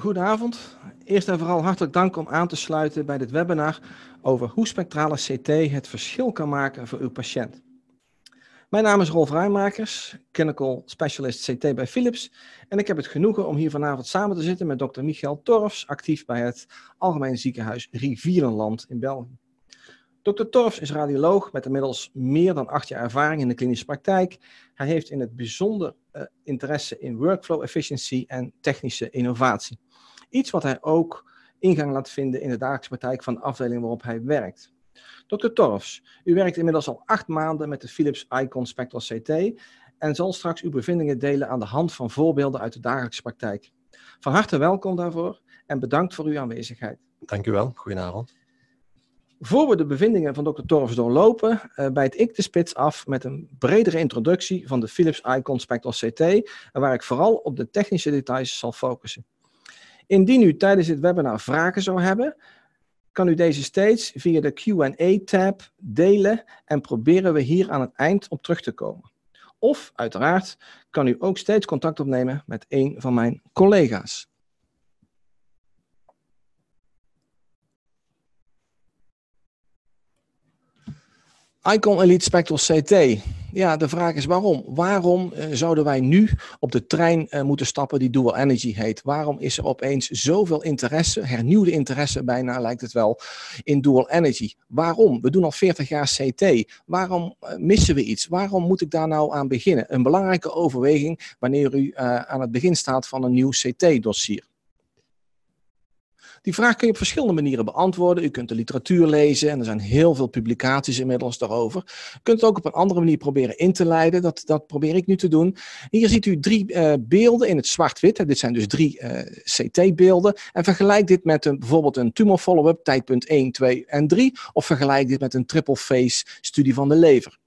goedenavond. Eerst en vooral hartelijk dank om aan te sluiten bij dit webinar over hoe spectrale CT het verschil kan maken voor uw patiënt. Mijn naam is Rolf Rijmakers, clinical specialist CT bij Philips. En ik heb het genoegen om hier vanavond samen te zitten met dokter Michael Torfs, actief bij het Algemeen Ziekenhuis Rivierenland in België. Dr. Torfs is radioloog met inmiddels meer dan acht jaar ervaring in de klinische praktijk. Hij heeft in het bijzonder eh, interesse in workflow efficiency en technische innovatie. Iets wat hij ook ingang laat vinden in de dagelijkse praktijk van de afdeling waarop hij werkt. Dr. Torfs, u werkt inmiddels al acht maanden met de Philips Icon Spectral CT en zal straks uw bevindingen delen aan de hand van voorbeelden uit de dagelijkse praktijk. Van harte welkom daarvoor en bedankt voor uw aanwezigheid. Dank u wel. Goedenavond. Voor we de bevindingen van Dr. Torfs doorlopen, uh, bijt ik de spits af met een bredere introductie van de Philips Icon Spectral CT, waar ik vooral op de technische details zal focussen. Indien u tijdens dit webinar vragen zou hebben, kan u deze steeds via de Q&A-tab delen en proberen we hier aan het eind op terug te komen. Of uiteraard kan u ook steeds contact opnemen met een van mijn collega's. Icon Elite Spectral CT. Ja, de vraag is waarom? Waarom eh, zouden wij nu op de trein eh, moeten stappen die Dual Energy heet? Waarom is er opeens zoveel interesse, hernieuwde interesse bijna lijkt het wel, in Dual Energy? Waarom? We doen al 40 jaar CT. Waarom eh, missen we iets? Waarom moet ik daar nou aan beginnen? Een belangrijke overweging wanneer u aan het begin staat van een nieuw CT-dossier. Die vraag kun je op verschillende manieren beantwoorden. U kunt de literatuur lezen en er zijn heel veel publicaties inmiddels daarover. U kunt het ook op een andere manier proberen in te leiden. Dat, dat probeer ik nu te doen. Hier ziet u drie eh, beelden in het zwart-wit. Dit zijn dus drie eh, CT-beelden. En vergelijk dit met een, bijvoorbeeld een tumor follow-up tijdpunt 1, 2 en 3. Of vergelijk dit met een triple phase studie van de lever.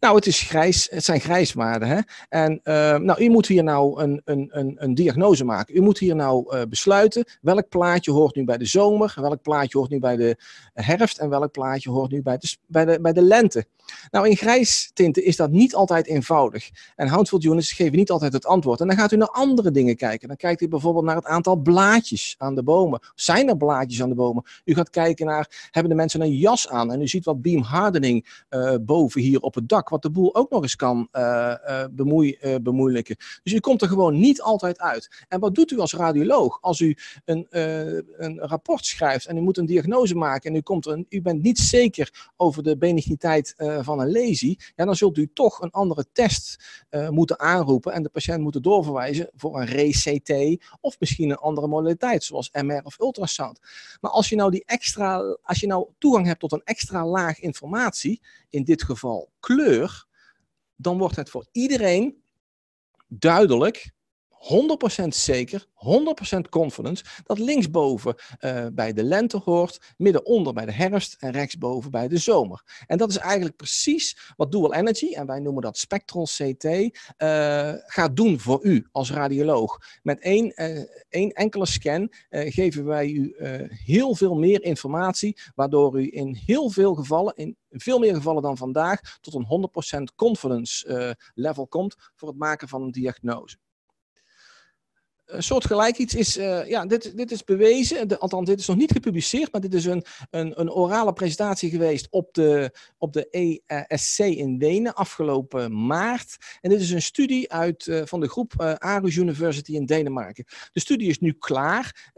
Nou, het, is grijs, het zijn grijswaarden. Hè? En ehm, nou, u moet hier nou een, een, een, een diagnose maken. U moet hier nou eh, besluiten welk plaatje hoort nu bij de zomer, welk plaatje hoort nu bij de herfst en welk plaatje hoort nu bij de, bij de, bij de lente. Nou, in grijstinten is dat niet altijd eenvoudig. En Houndful units geven niet altijd het antwoord. En dan gaat u naar andere dingen kijken. Dan kijkt u bijvoorbeeld naar het aantal blaadjes aan de bomen. Zijn er blaadjes aan de bomen? U gaat kijken naar, hebben de mensen een jas aan? En u ziet wat beamhardening eh, boven hier op het dak wat de boel ook nog eens kan eh, eh, bemoei, eh, bemoeilijken. Dus u komt er gewoon niet altijd uit. En wat doet u als radioloog? Als u een, een rapport schrijft en u moet een diagnose maken en u, komt er, u bent niet zeker over de benigniteit van een lesie, ja, dan zult u toch een andere test moeten aanroepen en de patiënt moeten doorverwijzen voor een RECT of misschien een andere modaliteit, zoals MR of ultrasound. Maar als je nou die extra, als je nou toegang hebt tot een extra laag informatie, in dit geval kleur, dan wordt het voor iedereen duidelijk 100% zeker, 100% confidence, dat linksboven eh, bij de lente hoort, middenonder bij de herfst en rechtsboven bij de zomer. En dat is eigenlijk precies wat Dual Energy, en wij noemen dat Spectral CT, eh, gaat doen voor u als radioloog. Met één, eh, één enkele scan geven wij u heel veel meer informatie, waardoor u in heel veel gevallen, in veel meer gevallen dan vandaag, tot een 100% confidence level komt voor het maken van een diagnose soortgelijk iets is, uh, ja, dit, dit is bewezen, althans dit is nog niet gepubliceerd, maar dit is een, een, een orale presentatie geweest op de, op de ESC in Wenen afgelopen maart. En dit is een studie uit, eh, van de groep uh, Aarhus University in Denemarken. De studie is nu klaar,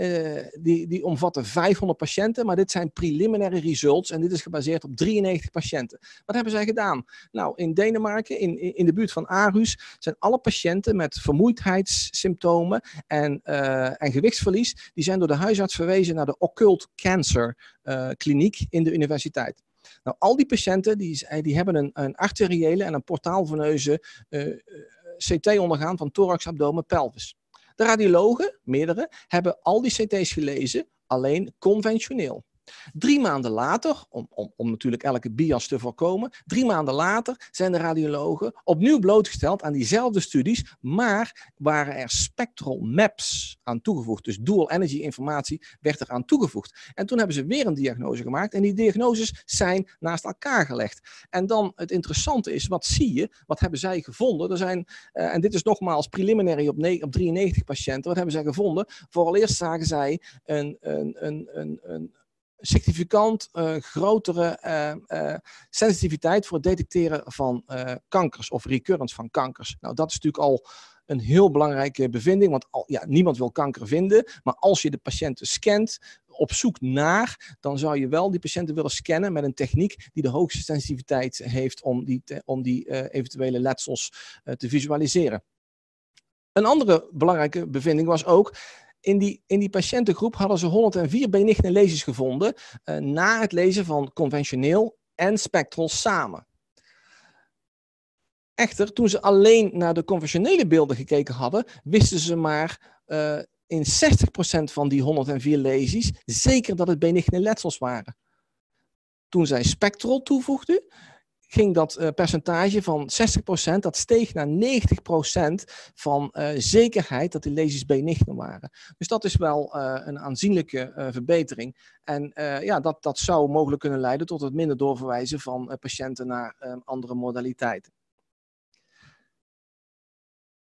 die, die omvatte 500 patiënten, maar dit zijn preliminary results en dit is gebaseerd op 93 patiënten. Wat hebben zij gedaan? Nou, in Denemarken, in, in de buurt van Aarhus, zijn alle patiënten met vermoeidheidssymptomen en, eh, en gewichtsverlies, die zijn door de huisarts verwezen naar de Occult Cancer eh, Kliniek in de universiteit. Nou, al die patiënten die, eh, die hebben een, een arteriële en een portaalveneuze CT ondergaan van thorax, abdomen, pelvis. De radiologen, meerdere, hebben al die CT's gelezen, alleen conventioneel. Drie maanden later, om, om, om natuurlijk elke bias te voorkomen, drie maanden later zijn de radiologen opnieuw blootgesteld aan diezelfde studies, maar waren er spectral maps aan toegevoegd. Dus dual energy informatie werd er aan toegevoegd. En toen hebben ze weer een diagnose gemaakt en die diagnoses zijn naast elkaar gelegd. En dan het interessante is, wat zie je? Wat hebben zij gevonden? Er zijn, eh, en dit is nogmaals preliminary op, op 93 patiënten, wat hebben zij gevonden? Vooral eerst zagen zij een, een, een, een, een significant uh, grotere eh, eh, sensitiviteit voor het detecteren van kankers of recurrence van kankers. Nou, dat is natuurlijk al een heel belangrijke bevinding, want al, ja, niemand wil kanker vinden. Maar als je de patiënten scant, op zoek naar, dan zou je wel die patiënten willen scannen met een techniek die de hoogste sensitiviteit heeft om die, om die eventuele letsels te visualiseren. Een andere belangrijke bevinding was ook in die, in die patiëntengroep hadden ze 104 benigne lesies gevonden eh, na het lezen van conventioneel en spectral samen. Echter, toen ze alleen naar de conventionele beelden gekeken hadden, wisten ze maar eh, in 60% van die 104 lesies zeker dat het benigne letsels waren. Toen zij spectral toevoegden, ging dat eh, percentage van 60%, dat steeg naar 90% van eh, zekerheid dat die lesies benichten waren. Dus dat is wel eh, een aanzienlijke verbetering. En ja, dat, dat zou mogelijk kunnen leiden tot het minder doorverwijzen van patiënten naar andere modaliteiten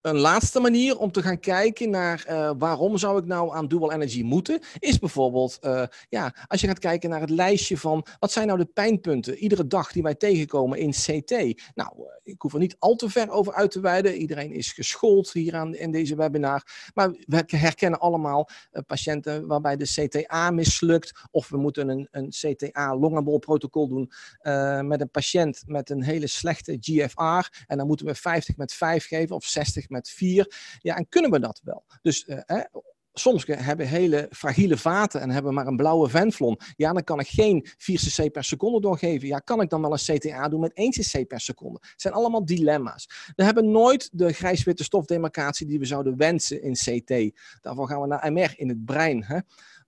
een laatste manier om te gaan kijken naar eh, waarom zou ik nou aan dual energy moeten, is bijvoorbeeld, eh, ja, als je gaat kijken naar het lijstje van wat zijn nou de pijnpunten iedere dag die wij tegenkomen in CT. Nou, eh, ik hoef er niet al te ver over uit te wijden. Iedereen is geschoold hier aan in deze webinar. Maar we herkennen allemaal patiënten waarbij de CTA mislukt of we moeten een, een CTA protocol doen met een patiënt met een hele slechte GFR en dan moeten we 50 met 5 geven of 60 met vier. Ja, en kunnen we dat wel? Dus eh, soms hebben hele fragiele vaten en hebben maar een blauwe venflon. Ja, dan kan ik geen 4 cc per seconde doorgeven. Ja, kan ik dan wel een CTA doen met 1 cc per seconde? Het zijn allemaal dilemma's. We hebben nooit de grijs-witte stofdemarcatie die we zouden wensen in CT. Daarvoor gaan we naar MR in het brein. Hè?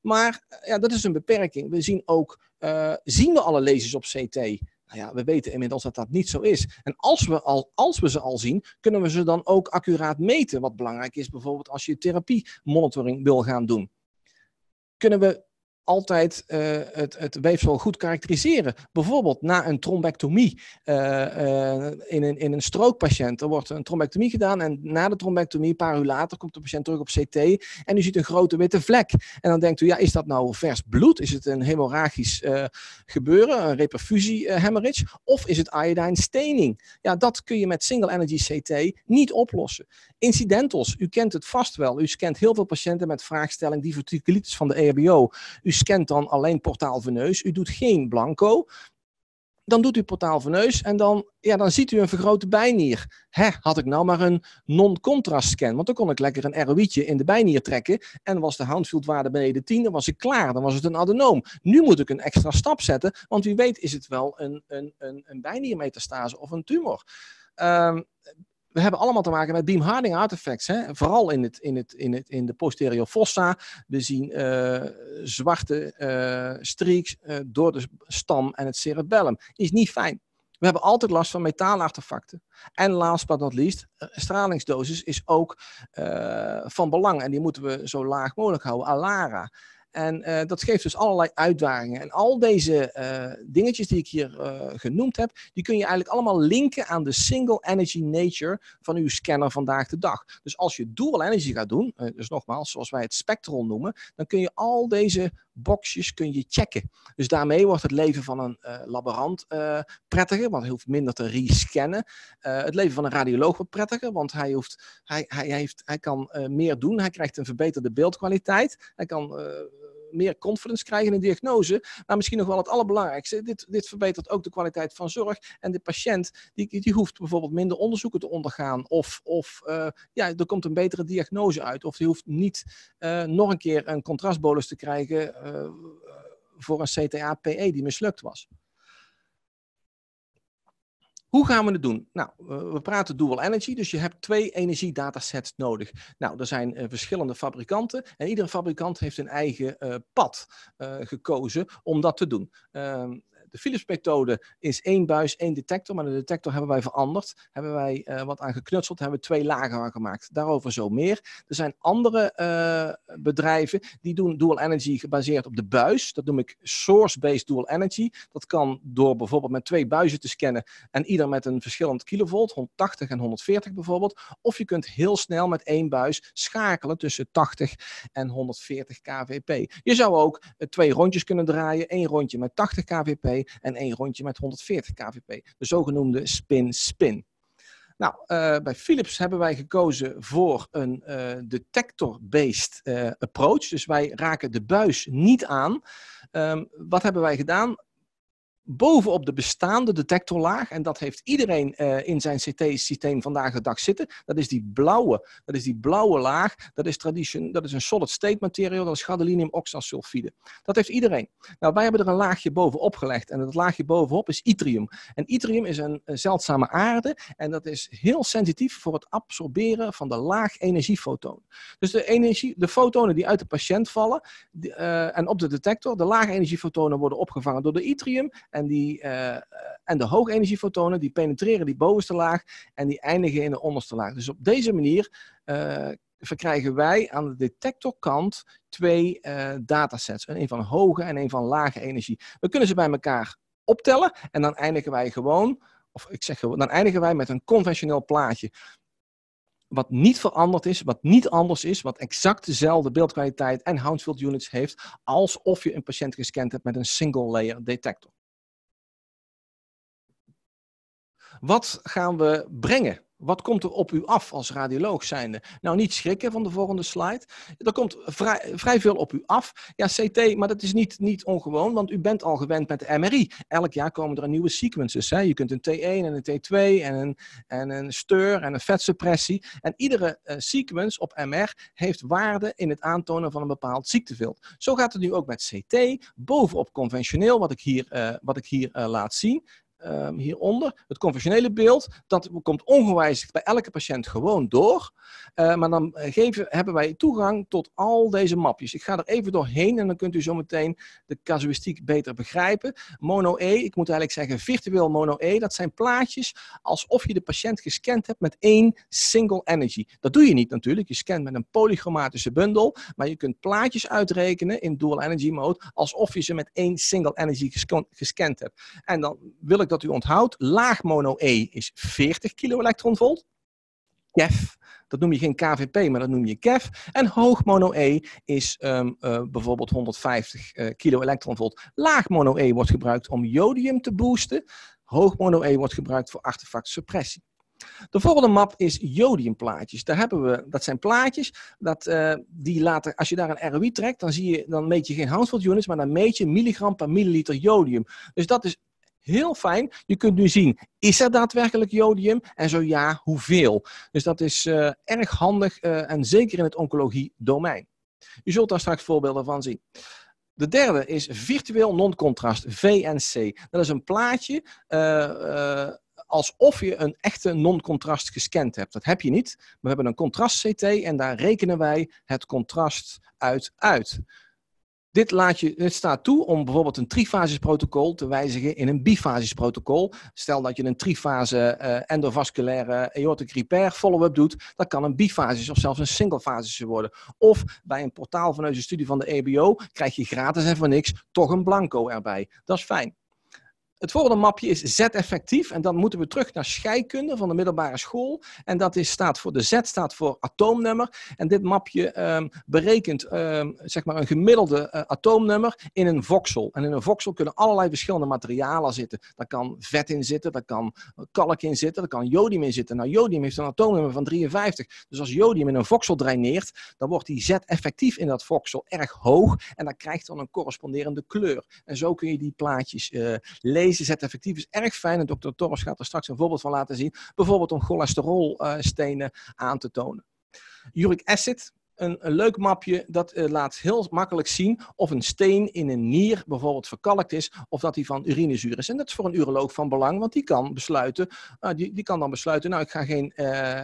Maar eh, ja, dat is een beperking. We zien ook, eh, zien we alle lezers op CT? Nou ja, we weten inmiddels dat dat niet zo is. En als we, al, als we ze al zien, kunnen we ze dan ook accuraat meten. Wat belangrijk is bijvoorbeeld als je therapiemonitoring wil gaan doen. Kunnen we altijd eh, het, het weefsel goed karakteriseren. Bijvoorbeeld na een trombectomie eh, eh, in, een, in een strookpatiënt. Er wordt een trombectomie gedaan en na de trombectomie, een paar uur later, komt de patiënt terug op CT en u ziet een grote witte vlek. En dan denkt u, ja, is dat nou vers bloed? Is het een hemorragisch gebeuren, een reperfusie hemorrhage? Of is het iodine staining? Ja, dat kun je met single energy CT niet oplossen. Incidentals, u kent het vast wel. U scant heel veel patiënten met vraagstelling diverticulitis van de EHBO. U scant dan alleen portaal veneus. U doet geen blanco. Dan doet u portaal veneus en dan, ja, dan ziet u een vergrote bijnier. Hè, had ik nou maar een non-contrast scan, want dan kon ik lekker een ROI'tje in de bijnier trekken. En was de handfieldwaarde beneden 10, dan was ik klaar, dan was het een adenoom. Nu moet ik een extra stap zetten, want wie weet is het wel een, een, een, een bijniermetastase of een tumor. Um, we hebben allemaal te maken met beamharding artefacts, Hè? Vooral in, het, in, het, in, het, in de posterior fossa. We zien eh, zwarte uh, streaks eh, door de stam en het cerebellum. Is niet fijn. We hebben altijd last van metaalartefacten. En last but not least, stralingsdosis is ook van belang. En die moeten we zo laag mogelijk houden. Alara. En eh, dat geeft dus allerlei uitdagingen. En al deze eh, dingetjes die ik hier eh, genoemd heb, die kun je eigenlijk allemaal linken aan de single energy nature van uw scanner vandaag de dag. Dus als je dual energy gaat doen, dus nogmaals, zoals wij het spectrum noemen, dan kun je al deze boxjes kun je checken. Dus daarmee wordt het leven van een uh, laborant eh, prettiger, want hij hoeft minder te rescannen. Uh, het leven van een radioloog wordt prettiger, want hij, hoeft, hij, hij, heeft, hij kan meer doen. Hij krijgt een verbeterde beeldkwaliteit. Hij kan meer confidence krijgen in de diagnose. Maar misschien nog wel het allerbelangrijkste, dit, dit verbetert ook de kwaliteit van zorg. En de patiënt die, die hoeft bijvoorbeeld minder onderzoeken te ondergaan. Of, of eh, ja, er komt een betere diagnose uit. Of die hoeft niet eh, nog een keer een contrastbolus te krijgen eh, voor een CTA-PE die mislukt was. Hoe gaan we het doen? Nou, we praten dual energy, dus je hebt twee energiedatasets nodig. Nou, er zijn eh, verschillende fabrikanten en iedere fabrikant heeft een eigen eh, pad eh, gekozen om dat te doen. Ehm, de Philips-methode is één buis, één detector, maar de detector hebben wij veranderd. Hebben wij eh, wat aan geknutseld, hebben we twee lagen aan gemaakt. Daarover zo meer. Er zijn andere eh, bedrijven die doen dual energy gebaseerd op de buis. Dat noem ik source-based dual energy. Dat kan door bijvoorbeeld met twee buizen te scannen en ieder met een verschillend kilovolt, 180 en 140 bijvoorbeeld. Of je kunt heel snel met één buis schakelen tussen 80 en 140 kVp. Je zou ook eh, twee rondjes kunnen draaien. één rondje met 80 kVp en één rondje met 140 kVp. De zogenoemde spin-spin. Nou, eh, bij Philips hebben wij gekozen voor een eh, detector-based eh, approach. Dus wij raken de buis niet aan. Ehm, wat hebben wij gedaan? bovenop de bestaande detectorlaag, en dat heeft iedereen eh, in zijn CT-systeem vandaag de dag zitten, dat is die blauwe, dat is die blauwe laag, dat is, tradition, dat is een solid-state materiaal, dat is gadolinium oxasulfide. Dat heeft iedereen. Nou, wij hebben er een laagje bovenop gelegd, en dat laagje bovenop is yttrium. En yttrium is een, zeldzame aarde, en dat is heel sensitief voor het absorberen van de laag energiefotoon. Dus de, energie, de fotonen die uit de patiënt vallen, eh, en op de detector, de laag energiefotonen worden opgevangen door de yttrium, en, die, uh, en de hoogenergiefotonen die penetreren die bovenste laag en die eindigen in de onderste laag. Dus op deze manier eh, verkrijgen wij aan de detectorkant twee datasets. Een van hoge en een van lage energie. We kunnen ze bij elkaar optellen en dan eindigen wij gewoon, of ik zeg gewoon, dan eindigen wij met een conventioneel plaatje wat niet veranderd is, wat niet anders is, wat exact dezelfde beeldkwaliteit en Hounsfield units heeft, alsof je een patiënt gescand hebt met een single layer detector. Wat gaan we brengen? Wat komt er op u af als radioloog zijnde? Nou, niet schrikken van de volgende slide. Er komt vrij, veel op u af. Ja, CT, maar dat is niet, niet ongewoon, want u bent al gewend met de MRI. Elk jaar komen er nieuwe sequences. Hè? Je kunt een T1 en een T2 en een, en een steur en een vetsuppressie. En iedere eh, sequence op MR heeft waarde in het aantonen van een bepaald ziekteveld. Zo gaat het nu ook met CT. Bovenop conventioneel, wat ik hier, eh, wat ik hier eh, laat zien. Ehm, hieronder, het conventionele beeld, dat komt ongewijzigd bij elke patiënt gewoon door. Eh, maar dan geven, hebben wij toegang tot al deze mapjes. Ik ga er even doorheen en dan kunt u zometeen de casuïstiek beter begrijpen. Mono-E, ik moet eigenlijk zeggen virtueel mono-E, dat zijn plaatjes alsof je de patiënt gescand hebt met één single energy. Dat doe je niet natuurlijk, je scant met een polychromatische bundel, maar je kunt plaatjes uitrekenen in dual energy mode alsof je ze met één single energy gescand hebt. En dan wil ik dat dat u onthoudt, laag mono E is 40 kiloelektronvolt. KEF, dat noem je geen KVP, maar dat noem je KEF. En hoog mono E is ehm, eh, bijvoorbeeld 150 uh, eh, kiloelektronvolt. Laag mono E wordt gebruikt om jodium te boosten. Hoog mono E wordt gebruikt voor artefactsuppressie. De volgende map is jodiumplaatjes. Daar hebben we, dat zijn plaatjes dat, eh, die later, als je daar een ROI trekt, dan, zie je, dan meet je geen Hounsfield units, maar dan meet je milligram per milliliter jodium. Dus dat is Heel fijn. Je kunt nu zien, is er daadwerkelijk jodium? En zo ja, hoeveel? Dus dat is eh, erg handig eh, en zeker in het oncologie-domein. U zult daar straks voorbeelden van zien. De derde is virtueel non-contrast, VNC. Dat is een plaatje eh, alsof je een echte non-contrast gescand hebt. Dat heb je niet. We hebben een contrast-CT en daar rekenen wij het contrast uit uit. Dit laat je, het staat toe om bijvoorbeeld een trifasisprotocol te wijzigen in een protocol. Stel dat je een trifase eh, endovasculaire aortic repair follow-up doet, dat kan een bifasis of zelfs een singlefasische worden. Of bij een portaal vanuit de studie van de EBO krijg je gratis en voor niks toch een blanco erbij. Dat is fijn. Het volgende mapje is Z-effectief. En dan moeten we terug naar scheikunde van de middelbare school. En dat is, staat voor de Z staat voor atoomnummer. En dit mapje ehm, berekent ehm, zeg maar een gemiddelde eh, atoomnummer in een voxel. En in een voxel kunnen allerlei verschillende materialen zitten. Daar kan vet in zitten, daar kan kalk in zitten, daar kan jodium in zitten. Nou, jodium heeft een atoomnummer van 53. Dus als jodium in een voxel draineert, dan wordt die Z effectief in dat voxel erg hoog. En dan krijgt dan een corresponderende kleur. En zo kun je die plaatjes lezen eh, deze zet effectief is erg fijn. En dokter Torres gaat er straks een voorbeeld van laten zien. Bijvoorbeeld om cholesterolstenen eh, aan te tonen. Uric acid, een, leuk mapje dat eh, laat heel makkelijk zien of een steen in een nier bijvoorbeeld verkalkt is of dat die van urinezuur is. En dat is voor een uroloog van belang, want die kan besluiten, eh, die, die kan dan besluiten, nou ik ga geen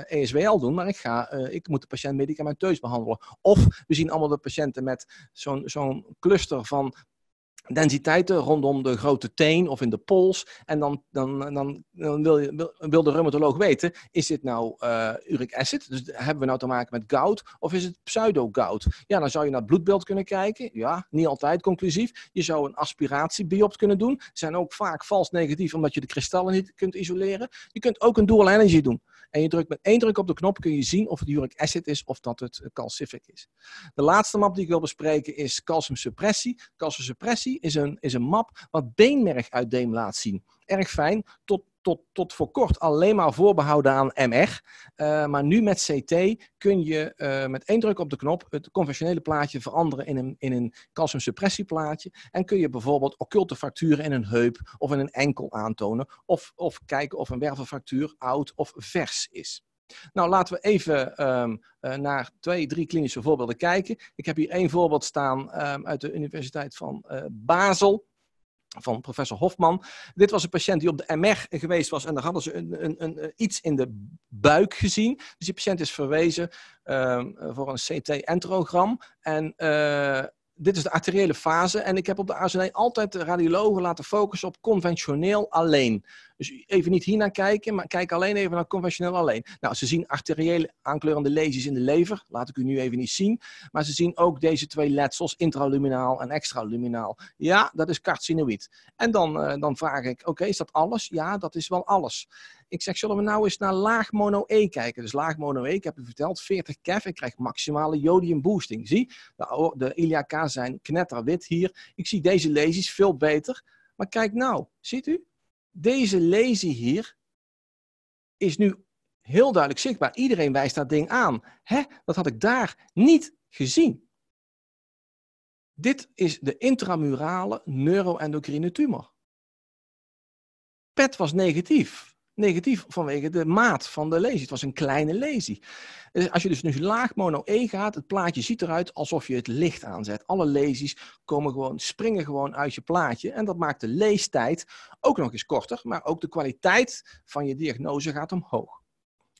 ESWL e doen, maar ik, ga, ik moet de patiënt medicamenteus behandelen. Of we zien allemaal de patiënten met zo'n zo'n cluster van densiteiten rondom de grote teen of in de pols. En dan, dan, dan, dan wil, wil, de rheumatoloog weten, is dit nou eh, uric acid? Dus hebben we nou te maken met gout? Of is het pseudo goud Ja, dan zou je naar het bloedbeeld kunnen kijken. Ja, niet altijd conclusief. Je zou een aspiratiebiopsie kunnen doen. Zijn ook vaak vals negatief, omdat je de kristallen niet kunt isoleren. Je kunt ook een dual energy doen. En je drukt met één druk op de knop, kun je zien of het uric acid is of dat het calcific is. De laatste map die ik wil bespreken is calciumsuppressie. Calciumsuppressie is een, is een map wat beenmerg uit Deem laat zien. Erg fijn, tot, tot, tot voor kort alleen maar voorbehouden aan MR. Eh, maar nu met CT kun je eh, met één druk op de knop het conventionele plaatje veranderen in een, in een calciumsuppressieplaatje. En kun je bijvoorbeeld occulte fracturen in een heup of in een enkel aantonen. Of, of kijken of een wervelfractuur oud of vers is. Nou, laten we even ehm, eh, naar twee, drie klinische voorbeelden kijken. Ik heb hier één voorbeeld staan ehm, uit de Universiteit van eh, Basel van professor Hofman. Dit was een patiënt die op de MR geweest was en daar hadden ze een, een, een iets in de buik gezien. Dus die patiënt is verwezen ehm, voor een CT-enterogram. En eh, dit is de arteriële fase. En ik heb op de AZN altijd de radiologen laten focussen op conventioneel alleen. Dus even niet hiernaar kijken, maar kijk alleen even naar conventioneel alleen. Nou, ze zien arteriële aankleurende lesies in de lever. Laat ik u nu even niet zien. Maar ze zien ook deze twee letsels, intraluminaal en extraluminaal. Ja, dat is carcinoïd. En dan, eh, dan vraag ik, oké, is dat alles? Ja, dat is wel alles. Ik zeg, zullen we nou eens naar laag mono E kijken? Dus laag mono E, ik heb u verteld, 40 kev. Ik krijg maximale jodium boosting. Zie, de, de iliaca zijn knetterwit hier. Ik zie deze lesies veel beter. Maar kijk nou, ziet u? Deze lezing hier is nu heel duidelijk zichtbaar. Iedereen wijst dat ding aan. Hè? Dat had ik daar niet gezien. Dit is de intramurale neuroendocrine tumor. PET was negatief negatief vanwege de maat van de lezing. Het was een kleine lezing. Eh, als je dus nu laag mono E gaat, het plaatje ziet eruit alsof je het licht aanzet. Alle lezies komen gewoon, springen gewoon uit je plaatje. En dat maakt de leestijd ook nog eens korter, maar ook de kwaliteit van je diagnose gaat omhoog.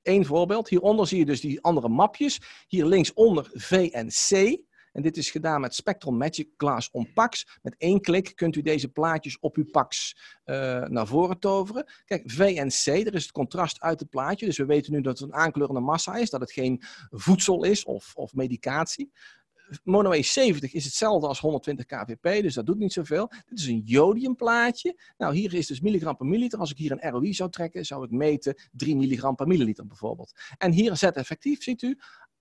Eén voorbeeld. Hieronder zie je dus die andere mapjes. Hier linksonder V en C. En dit is gedaan met Spectrum Magic Glass on Pax. Met één klik kunt u deze plaatjes op uw Pax eh, naar voren toveren. Kijk, V C. er is het contrast uit het plaatje. Dus we weten nu dat het een aankleurende massa is, dat het geen voedsel is of, of medicatie. Mono E70 is hetzelfde als 120 kVp, dus dat doet niet zoveel. Dit is een jodiumplaatje. Nou, hier is dus milligram per milliliter. Als ik hier een ROI zou trekken, zou ik meten 3 milligram per milliliter bijvoorbeeld. En hier zet effectief, ziet u,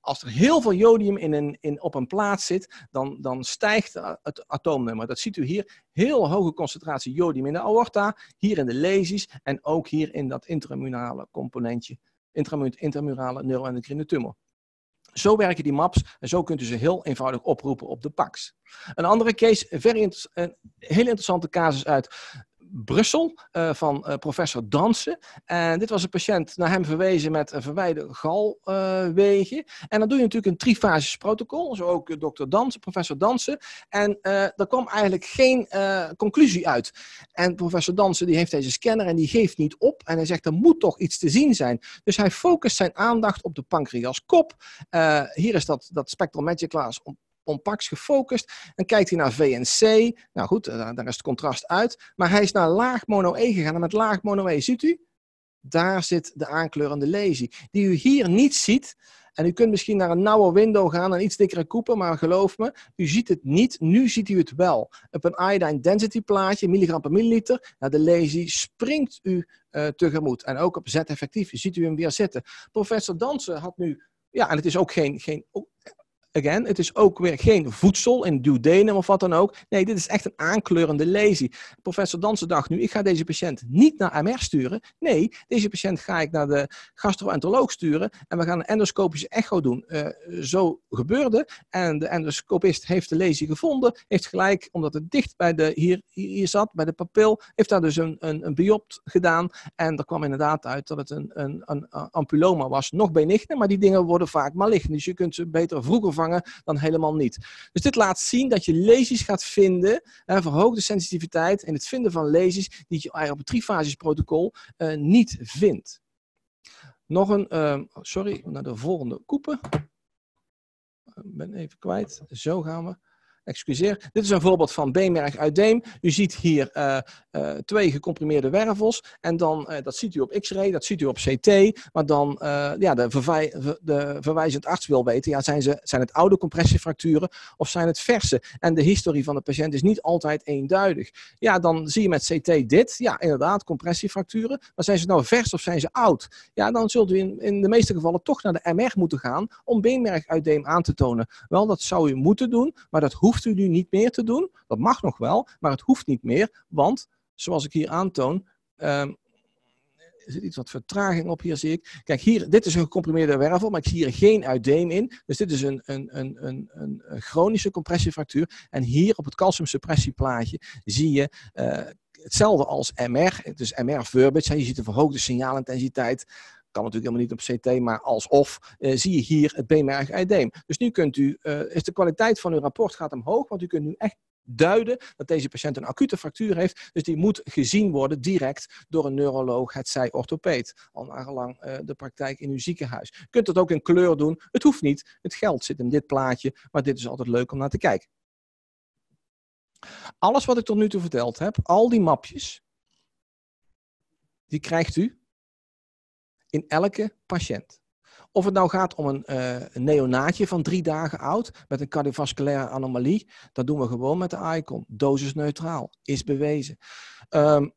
als er heel veel jodium in een, in, op een plaats zit, dan, dan stijgt eh, het atoomnummer. Dat ziet u hier. Heel hoge concentratie jodium in de aorta, hier in de lesies en ook hier in dat intramurale componentje. Intramur, intramurale neuroendocrine tumor. Zo werken die maps en zo kunt u ze heel eenvoudig oproepen op de PAX. Een andere case, een, heel interessante casus uit Brussel eh, van eh, professor Dansen. En dit was een patiënt naar hem verwezen met een eh, verwijderde galwegen. en dan doe je natuurlijk een trifasisch protocol, zo ook dokter Dansen, professor Dansen. En daar kwam eigenlijk geen conclusie uit. En professor Dansen die heeft deze scanner en die geeft niet op. En hij zegt, er moet toch iets te zien zijn. Dus hij focust zijn aandacht op de pancreaskop. hier is dat, dat Spectral Magic Glass om gefocust. en kijkt hij naar VNC. Nou goed, eh, daar is het contrast uit. Maar hij is naar laag mono E gegaan. En met laag mono E, ziet u? Daar zit de aankleurende lesie, die u hier niet ziet. En u kunt misschien naar een nauwe window gaan en iets dikkere koepen, maar geloof me, u ziet het niet. Nu ziet u het wel. Op een iodine density plaatje, milligram per milliliter, naar nou, de lazy springt u eh, tegemoet. En ook op Z-effectief ziet u hem weer zitten. Professor Dansen had nu, ja, en het is ook geen, geen again, het is ook weer geen voedsel in duodenum of wat dan ook. Nee, dit is echt een aankleurende lesie. Professor Dansen dacht nu, ik ga deze patiënt niet naar MR sturen. Nee, deze patiënt ga ik naar de gastroenteroloog sturen en we gaan een endoscopische echo doen. Eh, zo gebeurde en de endoscopist heeft de lesie gevonden, heeft gelijk, omdat het dicht bij de, hier, hier zat, bij de papil, heeft daar dus een, een, een biopt gedaan en er kwam inderdaad uit dat het een, een, een ampuloma was, nog benigne, maar die dingen worden vaak maligne, dus je kunt ze beter vroeger dan helemaal niet. Dus dit laat zien dat je lesies gaat vinden, hè, verhoogde sensitiviteit en het vinden van lesies die je eigenlijk op het trifasisch protocol eh, niet vindt. Nog een, ehm, oh, sorry, naar de volgende koepen. Ik ben even kwijt. Zo gaan we. Excuseer. Dit is een voorbeeld van beenmerg uit deem. U ziet hier eh, eh, twee gecomprimeerde wervels. En dan, eh, dat ziet u op x-ray, dat ziet u op CT. Maar dan, ja, de, verwij de, verwijzend arts wil weten, ja, zijn, ze, zijn het oude compressiefracturen of zijn het verse? En de historie van de patiënt is niet altijd eenduidig. Ja, dan zie je met CT dit. Ja, inderdaad, compressiefracturen. Maar zijn ze nou vers of zijn ze oud? Ja, dan zult u in, in de meeste gevallen toch naar de MR moeten gaan om beenmerg uit deem aan te tonen. Wel, dat zou u moeten doen, maar dat hoeft hoeft u nu niet meer te doen. Dat mag nog wel, maar het hoeft niet meer, want zoals ik hier aantoon, ehm, er zit iets wat vertraging op hier, zie ik. Kijk, hier, dit is een gecomprimeerde wervel, maar ik zie hier geen uitdeem in. Dus dit is een, een, een, een, een chronische compressiefractuur. En hier op het calciumsuppressieplaatje zie je eh, hetzelfde als MR. Dus MR verbits je ziet een verhoogde signaalintensiteit. Kan natuurlijk helemaal niet op CT, maar alsof eh, zie je hier het beenmerg Dus nu kunt u, eh, is de kwaliteit van uw rapport gaat omhoog, want u kunt nu echt duiden dat deze patiënt een acute fractuur heeft. Dus die moet gezien worden direct door een neuroloog, het zij orthopeed. Al naar uh, eh, de praktijk in uw ziekenhuis. U kunt dat ook in kleur doen. Het hoeft niet. Het geld zit in dit plaatje, maar dit is altijd leuk om naar te kijken. Alles wat ik tot nu toe verteld heb, al die mapjes, die krijgt u in elke patiënt. Of het nou gaat om eh, een neonaatje van drie dagen oud met een cardiovasculaire anomalie, dat doen we gewoon met de ICON. Dosisneutraal, is bewezen. Ehm,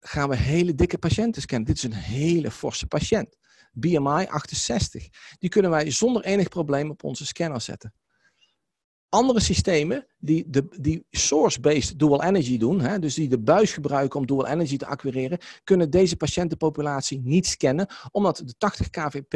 gaan we hele dikke patiënten scannen. Dit is een hele forse patiënt. BMI 68. Die kunnen wij zonder enig probleem op onze scanner zetten andere systemen die, de, die source-based dual energy doen, hè, dus die de buis gebruiken om dual energy te acquireren, kunnen deze patiëntenpopulatie niet scannen, omdat de 80 kVp,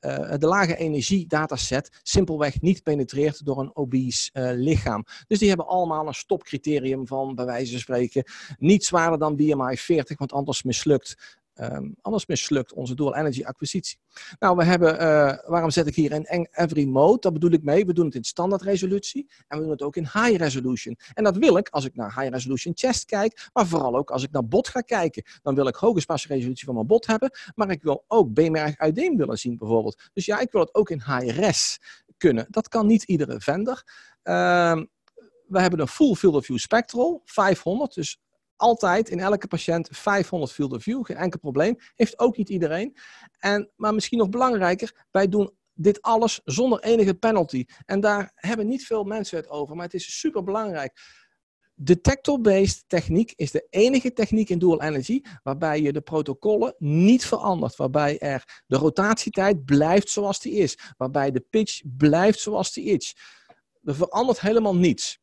eh, de lage energie dataset, simpelweg niet penetreert door een obese eh, lichaam. Dus die hebben allemaal een stopcriterium van, bij wijze van spreken, niet zwaarder dan BMI 40, want anders mislukt Ehm, anders mislukt onze dual energy acquisitie. Nou, we hebben, eh, waarom zet ik hier in every mode? Dat bedoel ik mee. We doen het in standaard resolutie en we doen het ook in high resolution. En dat wil ik als ik naar high resolution chest kijk, maar vooral ook als ik naar bot ga kijken. Dan wil ik hoge resolutie van mijn bot hebben, maar ik wil ook BMR uitdeem willen zien bijvoorbeeld. Dus ja, ik wil het ook in high res kunnen. Dat kan niet iedere vendor. Ehm, we hebben een full field of view spectral, 500, dus altijd in elke patiënt 500 field of view, geen enkel probleem. Heeft ook niet iedereen. En, maar misschien nog belangrijker, wij doen dit alles zonder enige penalty. En daar hebben niet veel mensen het over, maar het is super belangrijk. Detector-based techniek is de enige techniek in dual energy waarbij je de protocollen niet verandert. Waarbij er de rotatietijd blijft zoals die is. Waarbij de pitch blijft zoals die is. Er verandert helemaal niets.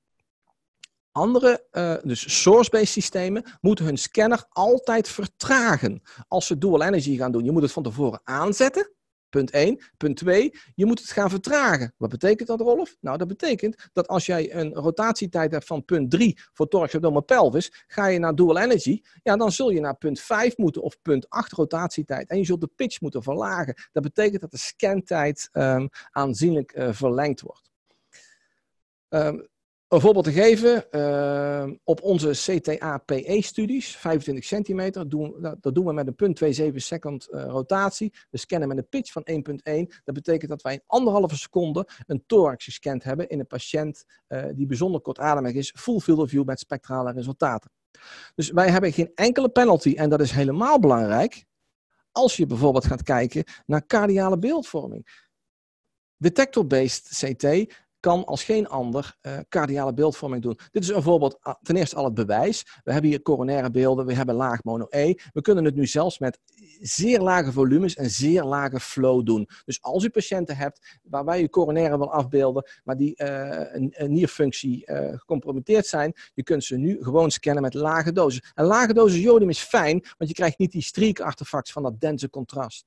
Andere, eh, dus source-based systemen, moeten hun scanner altijd vertragen. Als ze dual energy gaan doen, je moet het van tevoren aanzetten. Punt 1. Punt 2. Je moet het gaan vertragen. Wat betekent dat, Rolf? Nou, dat betekent dat als jij een rotatietijd hebt van punt 3 voor torque pelvis, ga je naar dual energy, ja, dan zul je naar punt 5 moeten of punt 8 rotatietijd. En je zult de pitch moeten verlagen. Dat betekent dat de scantijd ehm, aanzienlijk eh, verlengd wordt. Ehm, een voorbeeld te geven, eh, op onze CTA-PE-studies, 25 centimeter, doen, dat, doen we met een 0,27 second uh, rotatie. We scannen met een pitch van 1,1. Dat betekent dat wij in anderhalve seconde een thorax gescand hebben in een patiënt eh, die bijzonder kortademig is, full field of view met spectrale resultaten. Dus wij hebben geen enkele penalty en dat is helemaal belangrijk als je bijvoorbeeld gaat kijken naar cardiale beeldvorming. Detector-based CT kan als geen ander eh, cardiale beeldvorming doen. Dit is een voorbeeld, ah, ten eerste al het bewijs. We hebben hier coronaire beelden, we hebben laag mono-E. We kunnen het nu zelfs met zeer lage volumes en zeer lage flow doen. Dus als u patiënten hebt waarbij je coronaire wil afbeelden, maar die eh, een nierfunctie uh, gecompromitteerd zijn, je kunt ze nu gewoon scannen met lage doses. En lage dosis jodium is fijn, want je krijgt niet die streak artefacts van dat dense contrast.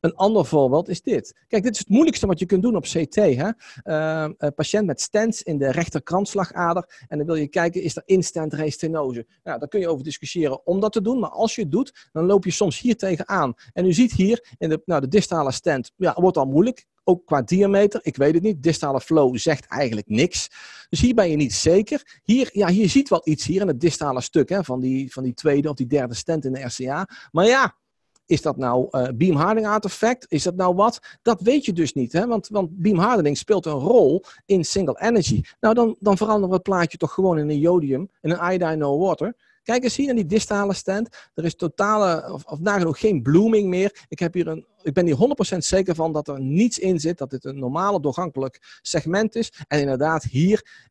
Een ander voorbeeld is dit. Kijk, dit is het moeilijkste wat je kunt doen op CT. Hè? Uh, een patiënt met stents in de rechterkransslagader. En dan wil je kijken, is er instant restenose? Nou, daar kun je over discussiëren om dat te doen. Maar als je het doet, dan loop je soms hier tegenaan. En u ziet hier, in de, nou, de distale stent ja, wordt al moeilijk ook qua diameter, ik weet het niet. Distale flow zegt eigenlijk niks. Dus hier ben je niet zeker. Hier, ja, hier ziet wel iets hier in het distale stuk hè, van, die, van die tweede of die derde stent in de RCA. Maar ja, is dat nou eh, beamharding artefact? Is dat nou wat? Dat weet je dus niet, hè? Want, want beamharding speelt een rol in single energy. Nou, dan, dan veranderen we het plaatje toch gewoon in een jodium, in een iodine no water. Kijk eens hier naar die distale stand. Er is totale, of, of nagenoeg geen blooming meer. Ik, heb hier een, ik ben hier 100% zeker van dat er niets in zit. Dat dit een normale, doorgankelijk segment is. En inderdaad, hier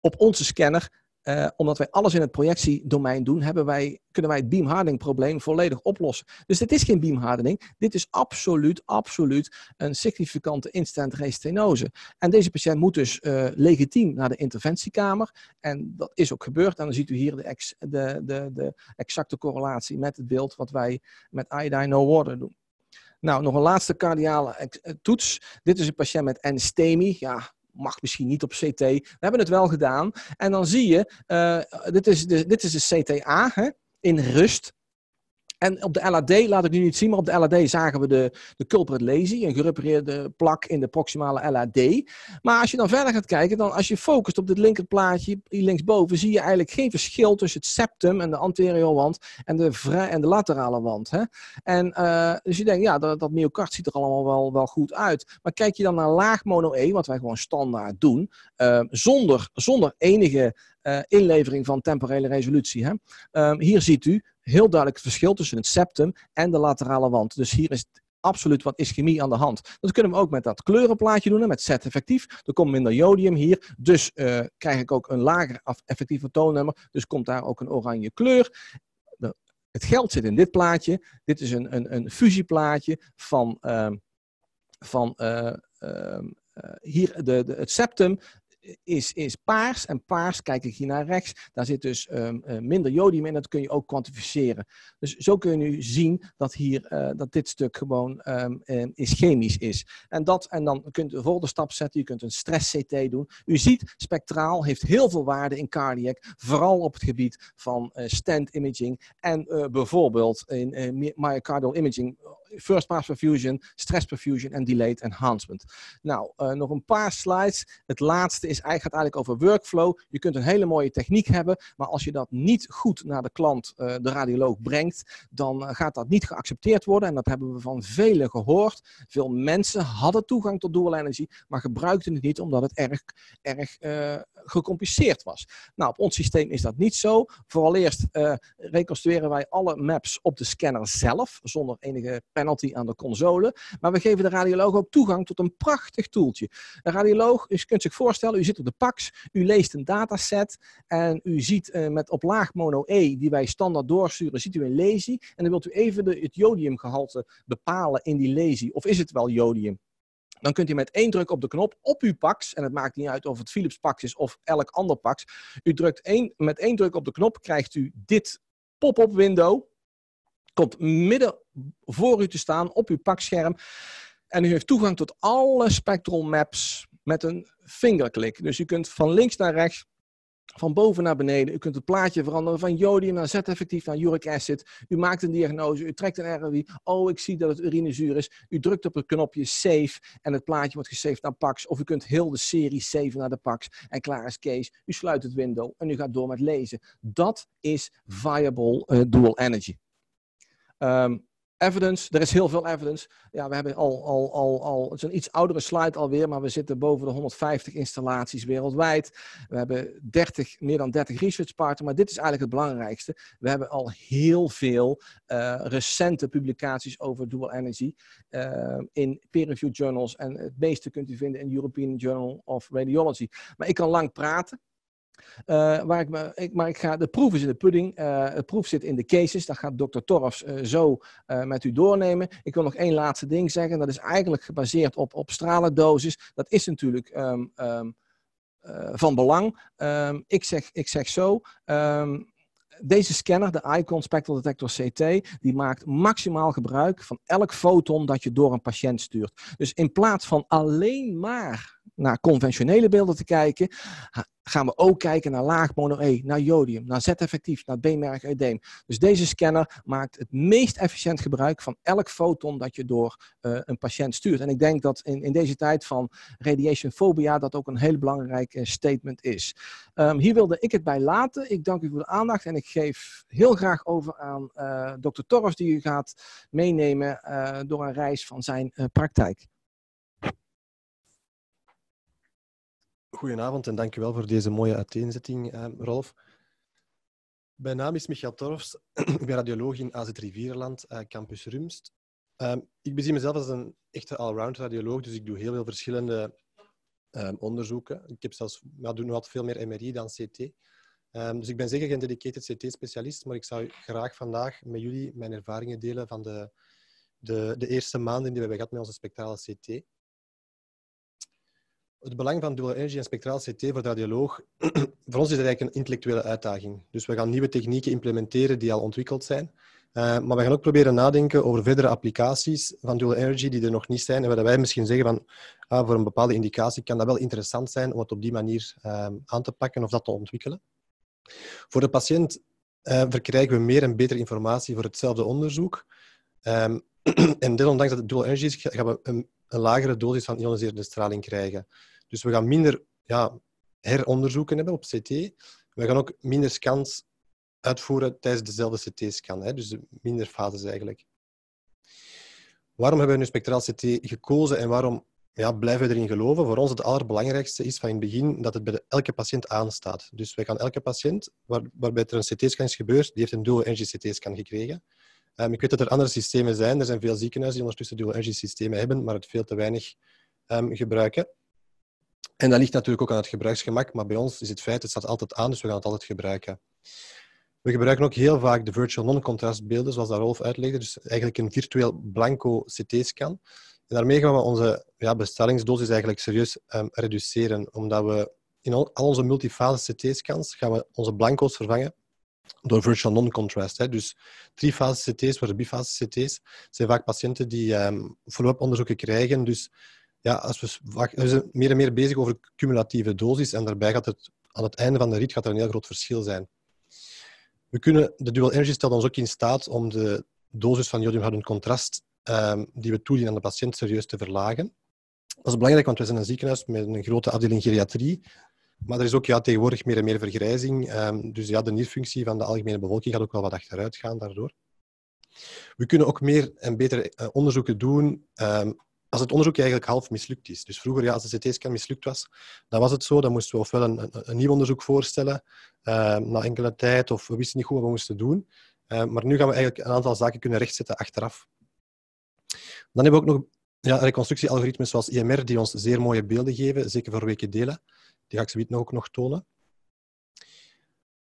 op onze scanner eh, omdat wij alles in het projectiedomein doen, hebben wij, kunnen wij het beamhardingprobleem probleem volledig oplossen. Dus dit is geen beamharding. Dit is absoluut, absoluut een significante instant restenose. En deze patiënt moet dus eh, legitiem naar de interventiekamer. En dat is ook gebeurd. En dan ziet u hier de, ex, de, de, de exacte correlatie met het beeld wat wij met iodine no water doen. Nou, nog een laatste cardiale eh, toets. Dit is een patiënt met NSTEMI. Ja, mag misschien niet op CT. We hebben het wel gedaan. En dan zie je, eh, dit, is de, dit is de CTA hè, in rust. En op de LAD, laat ik nu niet zien, maar op de LAD zagen we de, de culprit lazy, een gerepareerde plak in de proximale LAD. Maar als je dan verder gaat kijken, dan als je focust op dit linkerplaatje hier linksboven, zie je eigenlijk geen verschil tussen het septum en de anterior wand en de, vrij en de laterale wand. Hè? En eh, dus je denkt, ja, dat, dat myocard ziet er allemaal wel, wel goed uit. Maar kijk je dan naar laag mono E, wat wij gewoon standaard doen, eh, zonder, zonder enige eh, inlevering van temporele resolutie. Hè? Ehm, hier ziet u heel duidelijk het verschil tussen het septum en de laterale wand. Dus hier is absoluut wat ischemie aan de hand. Dat kunnen we ook met dat kleurenplaatje doen, met set effectief. Er komt minder jodium hier, dus eh, krijg ik ook een lager effectieve toonnummer. Dus komt daar ook een oranje kleur. het geld zit in dit plaatje. Dit is een, een, een fusieplaatje van, ehm, van eh, ehm, hier de, de, het septum is, is paars. En paars, kijk ik hier naar rechts, daar zit dus um, minder jodium in. Dat kun je ook kwantificeren. Dus zo kun je nu zien dat, hier, eh, dat dit stuk gewoon ehm, ehm, is chemisch is. En, dat, en dan kunt u de volgende stap zetten. Je kunt een stress-CT doen. U ziet, spectraal heeft heel veel waarde in cardiac. Vooral op het gebied van uh, eh, stent imaging. En bijvoorbeeld in myocardial imaging first pass perfusion, stress perfusion en delayed enhancement. Nou, eh, nog een paar slides. Het laatste is, eigenlijk, gaat eigenlijk over workflow. Je kunt een hele mooie techniek hebben, maar als je dat niet goed naar de klant, eh, de radioloog, brengt, dan eh, gaat dat niet geaccepteerd worden. En dat hebben we van velen gehoord. Veel mensen hadden toegang tot dual energy, maar gebruikten het niet omdat het erg, erg gecompliceerd was. Nou, op ons systeem is dat niet zo. Vooral eerst reconstrueren wij alle maps op de scanner zelf, zonder enige penalty aan de console. Maar we geven de radioloog ook toegang tot een prachtig toeltje. De radioloog, u kunt zich voorstellen, u zit op de PAX, u leest een dataset en u ziet eh, met op mono E, die wij standaard doorsturen, ziet u een lesie En dan wilt u even de, het jodiumgehalte bepalen in die lesie Of is het wel jodium? dan kunt u met één druk op de knop op uw Pax, en het maakt niet uit of het Philips Pax is of elk ander Pax, u drukt één, met één druk op de knop krijgt u dit pop-up window komt midden voor u te staan op uw pakscherm. En u heeft toegang tot alle spectral maps met een vingerklik. Dus u kunt van links naar rechts, van boven naar beneden. U kunt het plaatje veranderen van jodium naar Z-effectief naar uric acid. U maakt een diagnose, u trekt een ROI. Oh, ik zie dat het urinezuur is. U drukt op het knopje save en het plaatje wordt gesaved naar Pax. Of u kunt heel de serie save naar de Pax en klaar is Kees. U sluit het window en u gaat door met lezen. Dat is viable eh, dual energy. Ehm, evidence, er is heel veel evidence. Ja, we hebben al, al, al, al, het is een iets oudere slide alweer, maar we zitten boven de 150 installaties wereldwijd. We hebben 30, meer dan 30 research partners, maar dit is eigenlijk het belangrijkste. We hebben al heel veel eh, recente publicaties over dual energy eh, in peer-reviewed journals en het meeste kunt u vinden in European Journal of Radiology. Maar ik kan lang praten. Eh, waar ik, ik, maar ik ga, de proef is in de pudding. Uh, eh, de proef zit in de cases. Dat gaat dokter Torfs eh, zo met u doornemen. Ik wil nog één laatste ding zeggen. Dat is eigenlijk gebaseerd op, op stralendosis. Dat is natuurlijk ehm, ehm, van belang. Ehm, ik, zeg, ik zeg zo deze scanner, de ICON Spectral Detector CT, die maakt maximaal gebruik van elk foton dat je door een patiënt stuurt. Dus in plaats van alleen maar naar conventionele beelden te kijken, gaan we ook kijken naar laag mono-E, naar jodium, naar Z-effectief, naar b edeem. Dus deze scanner maakt het meest efficiënt gebruik van elk foton dat je door eh, een patiënt stuurt. En ik denk dat in, in deze tijd van radiationfobia dat ook een heel belangrijk eh, statement is. Ehm, hier wilde ik het bij laten. Ik dank u voor de aandacht en ik geef heel graag over aan uh, dokter Torres die u gaat meenemen door een reis van zijn praktijk. Goedenavond en dankjewel voor deze mooie uiteenzetting, eh, Rolf. Mijn naam is Michael Torfs, ik ben radioloog in AZ Rivierland, eh, campus Rumst. Ehm, ik bezie mezelf als een echte allround radioloog, dus ik doe heel veel verschillende ehm, onderzoeken. Ik heb zelfs, maar doe nog altijd veel meer MRI dan CT. Ehm, dus ik ben zeker geen dedicated CT-specialist, maar ik zou graag vandaag met jullie mijn ervaringen delen van de, de, de eerste maanden die we hebben gehad met onze spectrale CT. Het belang van dual energy en spectraal CT voor de radioloog, voor ons is dat eigenlijk een intellectuele uitdaging. Dus we gaan nieuwe technieken implementeren die al ontwikkeld zijn. Eh, maar we gaan ook proberen nadenken over verdere applicaties van dual energy die er nog niet zijn. En waar wij misschien zeggen van ah, voor een bepaalde indicatie kan dat wel interessant zijn om het op die manier ehm, aan te pakken of dat te ontwikkelen. Voor de patiënt eh, verkrijgen we meer en betere informatie voor hetzelfde onderzoek. Ehm, en dit ondanks dat het dual energy is, gaan we een een lagere dosis van ioniserende straling krijgen. Dus we gaan minder ja, heronderzoeken hebben op CT. We gaan ook minder scans uitvoeren tijdens dezelfde CT-scan. Dus minder fases eigenlijk. Waarom hebben we nu spectraal CT gekozen en waarom ja, blijven we erin geloven? Voor ons het allerbelangrijkste is van in het begin dat het bij elke patiënt aanstaat. Dus wij gaan elke patiënt waar, waarbij er een CT-scan is gebeurd, die heeft een dual-energy CT-scan gekregen. Ehm, ik weet dat er andere systemen zijn. Er zijn veel ziekenhuizen die ondertussen dual energy systemen hebben, maar het veel te weinig ehm, gebruiken. En dat ligt natuurlijk ook aan het gebruiksgemak, maar bij ons is het feit, het staat altijd aan, dus we gaan het altijd gebruiken. We gebruiken ook heel vaak de virtual non contrast beelden zoals dat Rolf uitlegde. Dus eigenlijk een virtueel blanco CT-scan. En daarmee gaan we onze ja, bestellingsdosis eigenlijk serieus ehm, reduceren, omdat we in al onze multifase CT-scans gaan we onze blanco's vervangen door virtual non-contrast. Dus trifase CT's worden bifase CT's. zijn vaak patiënten die um, follow-up onderzoeken krijgen. Dus ja, als we, we zijn meer en meer bezig over cumulatieve dosis. En daarbij gaat het aan het einde van de rit gaat er een heel groot verschil zijn. We kunnen, de dual energy stelt ons ook in staat om de dosis van jodiumhoudend contrast ehm, die we toedienen aan de patiënt serieus te verlagen. Dat is belangrijk, want wij zijn een ziekenhuis met een grote afdeling geriatrie. Maar er is ook ja, tegenwoordig meer en meer vergrijzing. Ehm, dus ja, de nierfunctie van de algemene bevolking gaat ook wel wat achteruit gaan daardoor. We kunnen ook meer en beter eh, onderzoeken doen ehm, als het onderzoek eigenlijk half mislukt is. Dus vroeger, ja, als de CT-scan mislukt was, dan was het zo. Dan moesten we ofwel een, een, nieuw onderzoek voorstellen ehm, na enkele tijd, of we wisten niet goed wat we moesten doen. maar nu gaan we eigenlijk een aantal zaken kunnen rechtzetten achteraf. Dan hebben we ook nog ja, reconstructiealgoritmes zoals IMR, die ons zeer mooie beelden geven, zeker voor weken delen. Die ga ik ze ook nog tonen.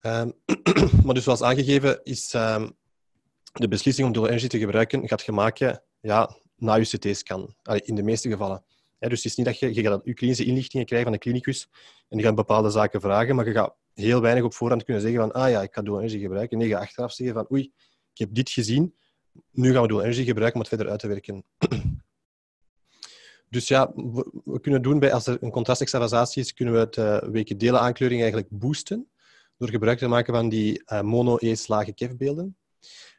Um, maar dus zoals aangegeven is ehm, de beslissing om dual energy te gebruiken gaat gemaakt ja, na je CT-scan. In de meeste gevallen. dus het is niet dat je, je gaat je klinische inlichtingen krijgen van de klinicus en die gaan bepaalde zaken vragen, maar je gaat heel weinig op voorhand kunnen zeggen van ah ja, ik ga dual energie gebruiken. Nee, je gaat achteraf zeggen van oei, ik heb dit gezien, nu gaan we dual energy gebruiken om het verder uit te werken. Dus ja, we, kunnen doen bij, als er een contrastextravasatie is, kunnen we het uh, eh, weken aankleuring eigenlijk boosten door gebruik te maken van die uh, eh, mono-e-slage kefbeelden.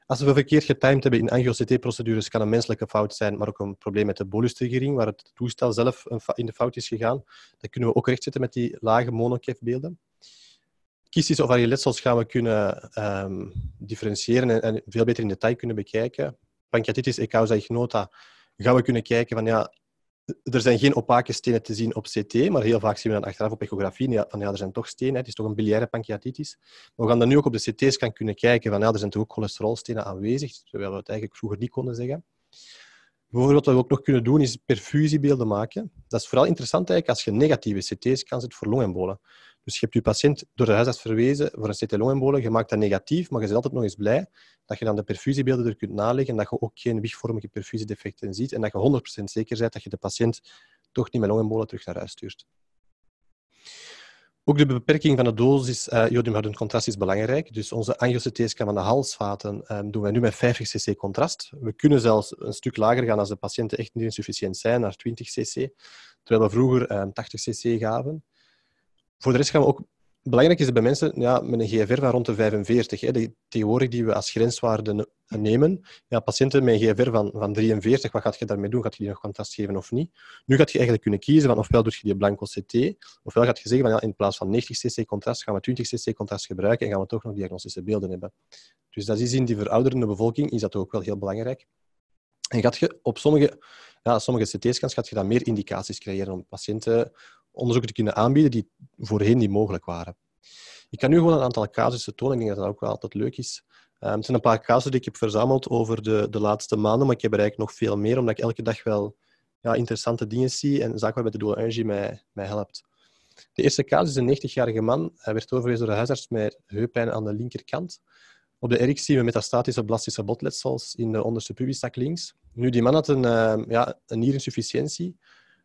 Als we verkeerd getimed hebben in angio-CT-procedures, kan een menselijke fout zijn, maar ook een probleem met de bolustriggering, waar het toestel zelf in de fout is gegaan. Dat kunnen we ook rechtzetten met die lage monokefbeelden. Kisties of letsels gaan we kunnen ehm, differentiëren en, veel beter in detail kunnen bekijken. Pancreatitis e causa ignota gaan we kunnen kijken van ja, er zijn geen opaque stenen te zien op CT, maar heel vaak zien we dan achteraf op echografie van ja, er zijn toch stenen, het is toch een biliaire pancreatitis. Maar we gaan dan nu ook op de CT-scan kunnen kijken van ja, er zijn toch ook cholesterolstenen aanwezig, terwijl we het eigenlijk vroeger niet konden zeggen. Bijvoorbeeld wat we ook nog kunnen doen, is perfusiebeelden maken. Dat is vooral interessant eigenlijk als je negatieve CT-scans hebt voor longembolen. Dus je hebt je patiënt door de huisarts verwezen voor een CT-longembolie. Je maakt dat negatief, maar je bent altijd nog eens blij dat je dan de perfusiebeelden er kunt naleggen, dat je ook geen wigvormige perfusiedefecten ziet en dat je 100% zeker bent dat je de patiënt toch niet met longembolen terug naar huis stuurt. Ook de beperking van de dosis uh, jodiumhoudend contrast is belangrijk. Dus onze angio-CT-scan van de halsvaten ehm, doen wij nu met 50 cc contrast. We kunnen zelfs een stuk lager gaan als de patiënten echt niet insufficiënt zijn, naar 20 cc. Terwijl we vroeger 80 ehm, cc gaven. Voor de rest gaan we ook... Belangrijk is het bij mensen ja, met een GFR van rond de 45. Hè, die, tegenwoordig die we als grenswaarde nemen. Ja, patiënten met een GFR van, van 43, wat gaat je daarmee doen? Gaat je die nog contrast geven of niet? Nu gaat je eigenlijk kunnen kiezen van ofwel doe je die blanco CT, ofwel gaat je zeggen van ja, in plaats van 90 cc contrast gaan we 20 cc contrast gebruiken en gaan we toch nog diagnostische beelden hebben. Dus dat is in die verouderende bevolking is dat ook wel heel belangrijk. En gaat je op sommige, ja, sommige CT-scans gaat je dan meer indicaties creëren om patiënten onderzoeken te kunnen aanbieden die voorheen niet mogelijk waren. Ik kan nu gewoon een aantal casussen tonen. Ik denk dat dat ook wel altijd leuk is. Um, het zijn een paar casussen die ik heb verzameld over de, de laatste maanden, maar ik heb er eigenlijk nog veel meer, omdat ik elke dag wel ja, interessante dingen zie en zaken waarbij de Dual Energy mij, mij helpt. De eerste casus is een 90-jarige man. Hij werd overwezen door de huisarts met heuppijn aan de linkerkant. Op de RX zien we metastatische blastische botletsels in de onderste pubistak links. Nu, die man had een, uh, ja, een nierinsufficiëntie,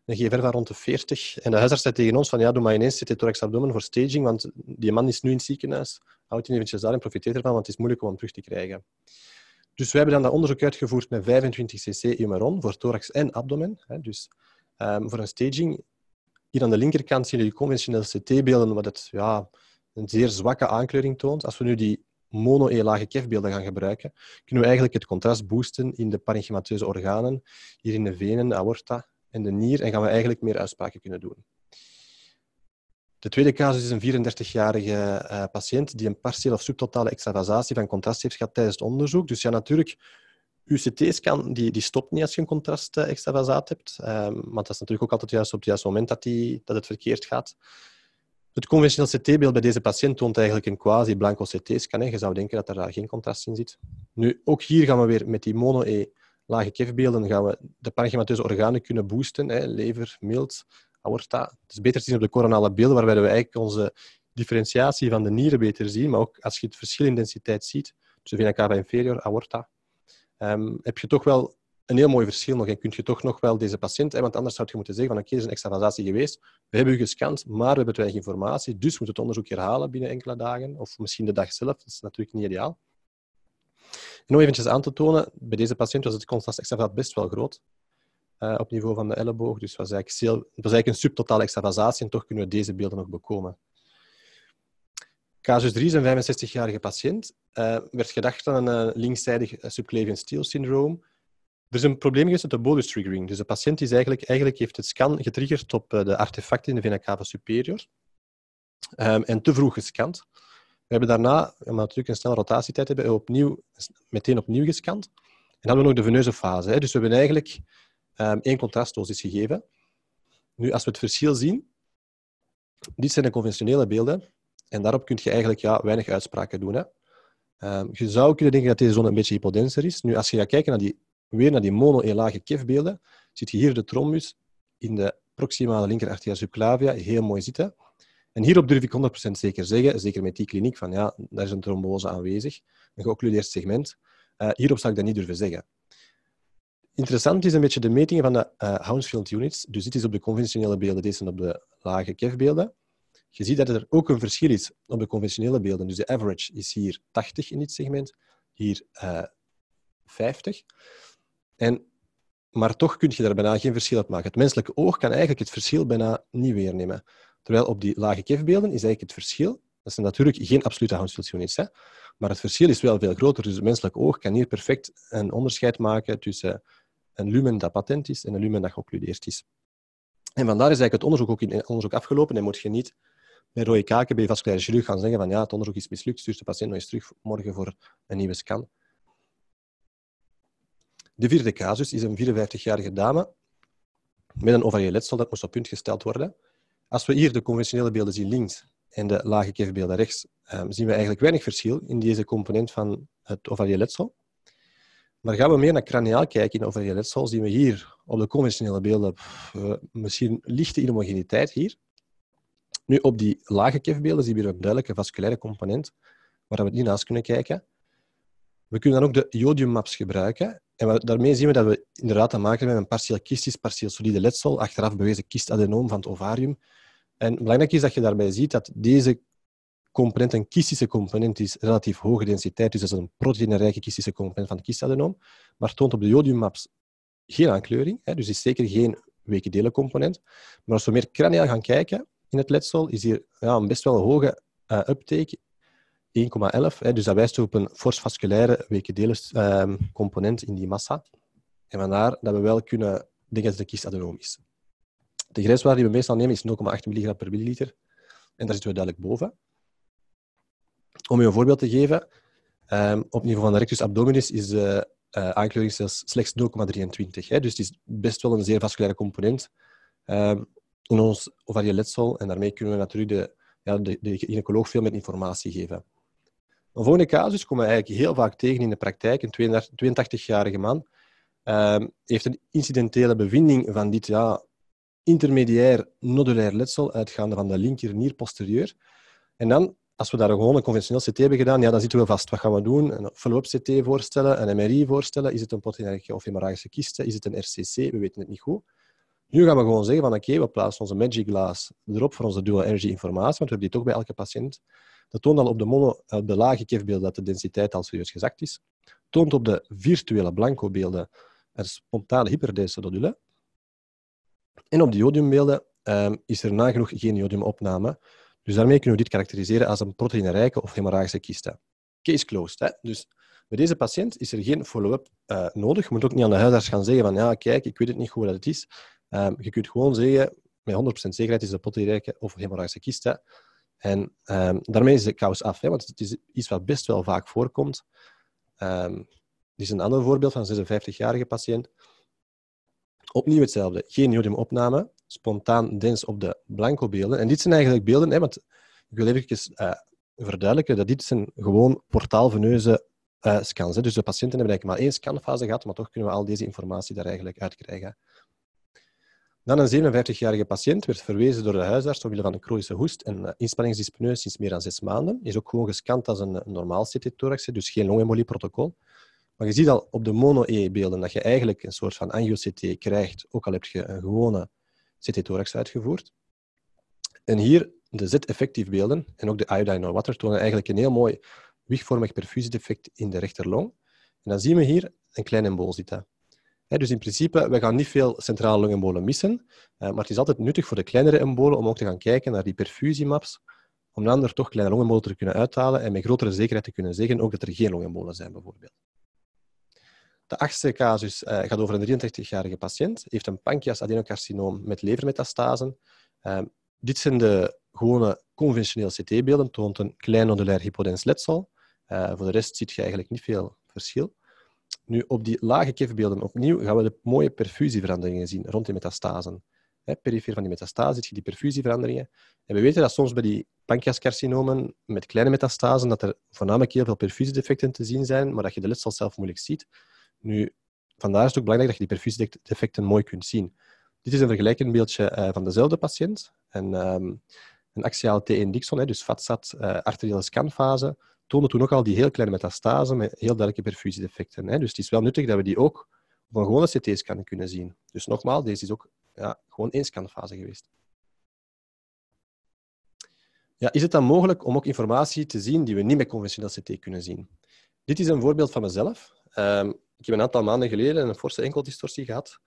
een GFR van rond de 40. En de huisarts zei tegen ons van ja, doe maar ineens thorax abdomen voor staging, want die man is nu in het ziekenhuis. houdt u eventjes daar en profiteer ervan, want het is moeilijk om hem terug te krijgen. Dus we hebben dan dat onderzoek uitgevoerd met 25 cc Umeron voor thorax en abdomen. Dus ehm, voor een staging. Hier aan de linkerkant zien jullie conventionele CT-beelden, wat het, ja, een zeer zwakke aankleuring toont. Als we nu die mono-e-lage kefbeelden gaan gebruiken, kunnen we eigenlijk het contrast boosten in de parenchymateuze organen, hier in de venen, aorta, in de nier en gaan we eigenlijk meer uitspraken kunnen doen. De tweede casus is een 34-jarige eh, patiënt die een partiële of subtotale extravasatie van contrast heeft gehad tijdens het onderzoek. Dus ja, natuurlijk, UCT-scan die, die stopt niet als je een contrast uh, hebt. Um, dat is natuurlijk ook altijd juist op het juiste moment dat, die, dat het verkeerd gaat. Het conventioneel CT-beeld bij deze patiënt toont eigenlijk een quasi-blanco CT-scan. Je zou denken dat er daar geen contrast in zit. Nu, ook hier gaan we weer met die mono-E lage kefbeelden gaan we de parenchymateuze organen kunnen boosten, hè, lever, milt, aorta. Het is beter te zien op de coronale beelden, waarbij we eigenlijk onze differentiatie van de nieren beter zien, maar ook als je het verschil in densiteit ziet tussen vena cava inferior, aorta, ehm, heb je toch wel een heel mooi verschil nog en kun je toch nog wel deze patiënt, hè, want anders zou je moeten zeggen van oké, er is een extravasatie geweest, we hebben u gescand, maar we hebben te weinig informatie, dus moet het onderzoek herhalen binnen enkele dagen of misschien de dag zelf, dat is natuurlijk niet ideaal. En om eventjes aan te tonen, bij deze patiënt was het contrast best wel groot. Eh, op niveau van de elleboog. Dus was eigenlijk het was eigenlijk een subtotale extravasatie en toch kunnen we deze beelden nog bekomen. Casus 3 is een 65-jarige patiënt. Uh, werd gedacht aan een uh, linkszijdig subclavian steel syndroom. Er is een probleem geweest met de bolus triggering. Dus de patiënt is eigenlijk, eigenlijk heeft het scan getriggerd op de artefacten in de vena cava superior ehm, en te vroeg gescand. We hebben daarna, omdat we natuurlijk een snelle rotatietijd hebben, opnieuw, meteen opnieuw gescand. En dan hebben we nog de veneuze fase. Hè. Dus we hebben eigenlijk ehm, één contrastdosis gegeven. Nu, als we het verschil zien, dit zijn de conventionele beelden. En daarop kun je eigenlijk ja, weinig uitspraken doen. Hè. Ehm, je zou kunnen denken dat deze zone een beetje hypodenser is. Nu, als je gaat kijken naar die, weer naar die mono-elage kefbeelden, zit je hier de trombus in de proximale linkerarteria subclavia heel mooi zitten. En hierop durf ik 100% zeker zeggen, zeker met die kliniek, van ja, daar is een trombose aanwezig, een geoccludeerd segment. Eh, hierop zou ik dat niet durven zeggen. Interessant is een beetje de metingen van de uh, Hounsfield units. Dus dit is op de conventionele beelden, deze op de lage kef-beelden. Je ziet dat er ook een verschil is op de conventionele beelden. Dus de average is hier 80 in dit segment, hier 50. Eh, en, maar toch kun je daar bijna geen verschil op maken. Het menselijke oog kan eigenlijk het verschil bijna niet weernemen. Terwijl op die lage kefbeelden is eigenlijk het verschil. Dat zijn natuurlijk geen absolute handstelsjoenies, maar het verschil is wel veel groter. Dus het menselijk oog kan hier perfect een onderscheid maken tussen een lumen dat patent is en een lumen dat geoccludeerd is. En vandaar is eigenlijk het onderzoek ook in eh, onderzoek afgelopen en moet je niet bij rode kaken bij vasculaire chirurg gaan zeggen van ja, het onderzoek is mislukt, stuur de patiënt nog eens terug morgen voor een nieuwe scan. De vierde casus is een 54-jarige dame met een ovariële letsel dat moest op punt gesteld worden. Als we hier de conventionele beelden zien links en de lage kefbeelden rechts, ehm, zien we eigenlijk weinig verschil in deze component van het ovarieel letsel. Maar gaan we meer naar craniaal kijken in ovarieel letsel, zien we hier op de conventionele beelden misschien lichte inhomogeniteit hier. Nu, op die lage kefbeelden zien we een duidelijke vasculaire component waar we niet naast kunnen kijken. We kunnen dan ook de jodiummaps gebruiken en daarmee zien we dat we inderdaad te maken hebben met een partieel kistisch, partieel solide letsel, achteraf bewezen kistadenoom van het ovarium. En belangrijk is dat je daarbij ziet dat deze component een kistische component is, relatief hoge densiteit, dus dat is een proteïnerijke kistische component van het kistadenoom, maar toont op de jodiummaps geen aankleuring, hè, dus is zeker geen weke delen component. Maar als we meer craniaal gaan kijken in het letsel, is hier ja, een best wel hoge uh, uptake 1,11. Dus dat wijst op een fors vasculaire wekendelisch ehm, component in die massa. En vandaar dat we wel kunnen denken dat de adenoom is. De grenswaarde die we meestal nemen is 0,8 mg per milliliter. En daar zitten we duidelijk boven. Om je een voorbeeld te geven, ehm, op niveau van de rectus abdominis is de uh, aankleuring slechts 0,23. Dus het is best wel een zeer vasculaire component ehm, in ons ovariële letsel. En daarmee kunnen we natuurlijk de, ja, de, de gynaecoloog veel meer informatie geven. Een volgende casus komen we eigenlijk heel vaak tegen in de praktijk. Een 82-jarige man ehm, heeft een incidentele bevinding van dit ja, intermediair nodulair letsel, uitgaande van de linker nier posterieur. En dan, als we daar gewoon een conventioneel CT hebben gedaan, ja, dan zitten we vast. Wat gaan we doen? Een follow-up CT voorstellen, een MRI voorstellen. Is het een potentiële of hemorragische kiste? Is het een RCC? We weten het niet goed. Nu gaan we gewoon zeggen van oké, we plaatsen onze Magic Glass erop voor onze dual energy informatie, want we hebben die toch bij elke patiënt. Dat toont al op de, mono, eh, op de lage kefbeelden dat de densiteit al serieus gezakt is. Toont op de virtuele blanco beelden er spontane nodulen. En op de jodiumbeelden um, is er nagenoeg geen jodiumopname. Dus daarmee kunnen we dit karakteriseren als een proteïnerijke of hemorragische kiste. Case closed. Hè? Dus bij deze patiënt is er geen follow-up eh, nodig. Je moet ook niet aan de huisarts gaan zeggen van ja, kijk, ik weet het niet goed wat het is. Ehm, je kunt gewoon zeggen, met 100% zekerheid is een proteïnerijke of hemorragische kiste. En ehm, daarmee is de kous af, hè, want het is iets wat best wel vaak voorkomt. dit ehm, is een ander voorbeeld van een 56-jarige patiënt. Opnieuw hetzelfde, geen jodiumopname, spontaan dens op de blanco beelden. En dit zijn eigenlijk beelden, hè, want ik wil even eh, verduidelijken dat dit zijn gewoon portaalveneuze eh, scans. Hè. Dus de patiënten hebben eigenlijk maar één scanfase gehad, maar toch kunnen we al deze informatie daar eigenlijk uitkrijgen. Dan een 57-jarige patiënt werd verwezen door de huisarts omwille van een chronische hoest en eh, inspanningsdyspneus sinds meer dan zes maanden. Is ook gewoon gescand als een normaal CT-thorax, dus geen longembolieprotocol. Maar je ziet al op de mono-E-beelden dat je eigenlijk een soort van angio-CT krijgt, ook al heb je een gewone CT-thorax uitgevoerd. En hier de Z-effectief beelden en ook de iodine water tonen eigenlijk een heel mooi wichtvormig perfusiedefect in de rechterlong. En dan zien we hier een klein zitten dus in principe, we gaan niet veel centrale longembolen missen, eh, maar het is altijd nuttig voor de kleinere embolen om ook te gaan kijken naar die perfusiemaps, om dan er toch kleine longembolen te kunnen uithalen en met grotere zekerheid te kunnen zeggen ook dat er geen longembolen zijn, bijvoorbeeld. De achtste casus eh, gaat over een 33-jarige patiënt, heeft een pancreasadenocarcinoom adenocarcinoom met levermetastasen. Eh, dit zijn de gewone conventionele CT-beelden, toont een klein nodulair hypodens letsel. voor de rest ziet je eigenlijk niet veel verschil. Nu, op die lage kifbeelden opnieuw gaan we de mooie perfusieveranderingen zien rond die metastasen. Hè, perifere van die metastase zit je die perfusieveranderingen. En we weten dat soms bij die pancreascarcinomen met kleine metastasen dat er voornamelijk heel veel perfusiedefecten te zien zijn, maar dat je de letsel zelf moeilijk ziet. Nu, vandaar is het ook belangrijk dat je die perfusiedefecten mooi kunt zien. Dit is een vergelijkend beeldje eh, van dezelfde patiënt. En, ehm, een axiaal T1-Dixon, dus vatsat, uh, arteriële scanfase toonde toen ook al die heel kleine metastase met heel duidelijke perfusiedefecten. Dus het is wel nuttig dat we die ook van gewone CT-scan kunnen zien. Dus nogmaals, deze is ook ja, gewoon één scanfase geweest. Ja, is het dan mogelijk om ook informatie te zien die we niet met conventioneel CT kunnen zien? Dit is een voorbeeld van mezelf. Ehm, ik heb een aantal maanden geleden een forse enkeldistortie gehad.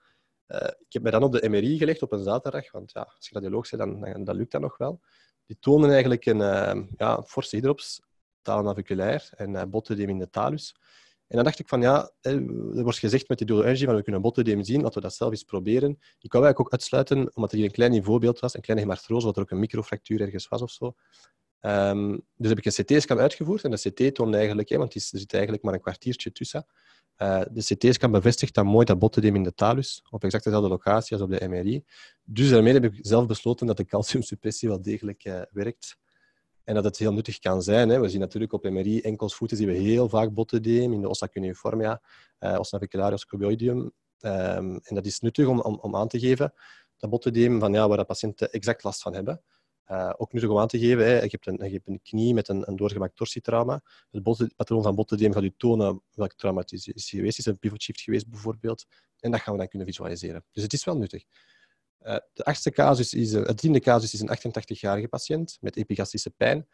Eh, ik heb mij dan op de MRI gelegd op een zaterdag, want ja, als je radioloog bent, dan, dan, dan lukt dat nog wel. Die tonen eigenlijk een, uh, ja, forse hydrops taalnaviculair en eh, bottedem in de talus. En dan dacht ik van ja, er wordt gezegd met die dual energy van we kunnen bottedeem zien, laten we dat zelf eens proberen. Ik wou eigenlijk ook uitsluiten, omdat er hier een klein niveaubeeld was, een kleine hemarthrose, wat er ook een microfractuur ergens was of zo. Ehm, dus heb ik een CT-scan uitgevoerd en de CT toonde eigenlijk, want er zit eigenlijk maar een kwartiertje tussen. Eh, de CT-scan bevestigt dan mooi dat bottendem in de talus, op exact dezelfde locatie als op de MRI. Dus daarmee heb ik zelf besloten dat de calciumsuppressie wel degelijk eh, werkt. En dat het heel nuttig kan zijn. Hè. We zien natuurlijk op MRI enkels voeten we heel vaak bottendem in de ossa cuneiformia, uh, ossa en dat is nuttig om, om, aan te geven dat bottendem van ja, waar de patiënten exact last van hebben. Eh, ook nuttig om aan te geven, hè. Je, hebt een, je hebt een knie met een, een doorgemaakt torsietrauma. Het patroon van bottendem gaat u tonen welk trauma het is, is geweest. Is een pivot shift geweest bijvoorbeeld? En dat gaan we dan kunnen visualiseren. Dus het is wel nuttig. Eh, de achtste casus is, eh, het tiende casus is een 88-jarige patiënt met epigastische pijn.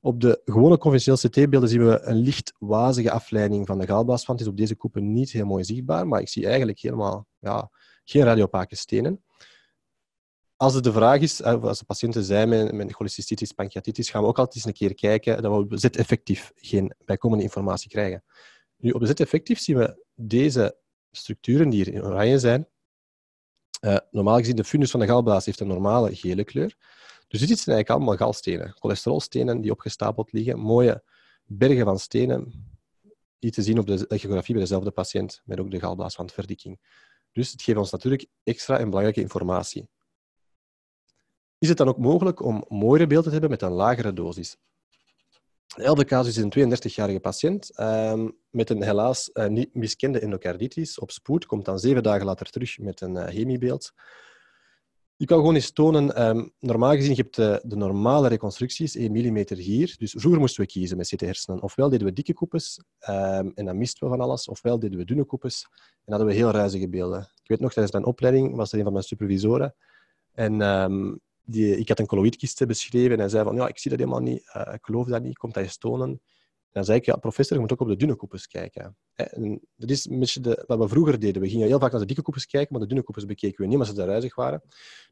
Op de gewone conventionele CT-beelden zien we een licht wazige afleiding van de galblaaswand. Het is op deze coupe niet heel mooi zichtbaar, maar ik zie eigenlijk helemaal ja, geen radiopake stenen. Als het de vraag is, eh, als de patiënten zijn met, met cholecystitis, pancreatitis, gaan we ook altijd eens een keer kijken dat we op Z-effectief geen bijkomende informatie krijgen. Nu, op de Z-effectief zien we deze structuren die hier in oranje zijn, eh, normaal gezien, de funus van de galblaas heeft een normale gele kleur. Dus dit zijn eigenlijk allemaal galstenen. Cholesterolstenen die opgestapeld liggen. Mooie bergen van stenen. Die te zien op de echografie bij dezelfde patiënt met ook de galblaas van verdikking. Dus het geeft ons natuurlijk extra en belangrijke informatie. Is het dan ook mogelijk om mooiere beelden te hebben met een lagere dosis? Elde casus is een 32-jarige patiënt ehm, met een helaas eh, niet miskende endocarditis. Op spoed komt dan zeven dagen later terug met een eh, hemibeeld. Je kan gewoon eens tonen, ehm, normaal gezien, heb je de, eh, de, normale reconstructies, 1 mm hier. Dus vroeger moesten we kiezen met CT-hersenen. Ofwel deden we dikke koepes ehm, en dan misten we van alles. Ofwel deden we dunne koepes en hadden we heel ruizige beelden. Ik weet nog, tijdens mijn opleiding was er een van mijn supervisoren. En die, ik had een colloïdkiste beschreven en hij zei van, ja, ik zie dat helemaal niet, eh, ik geloof dat niet, komt dat eens tonen? En dan zei ik, ja, professor, je moet ook op de dunne koepels kijken. dat is een beetje de, wat we vroeger deden. We gingen heel vaak naar de dikke koepels kijken, maar de dunne koepels bekeken we niet, omdat ze daar ruizig waren.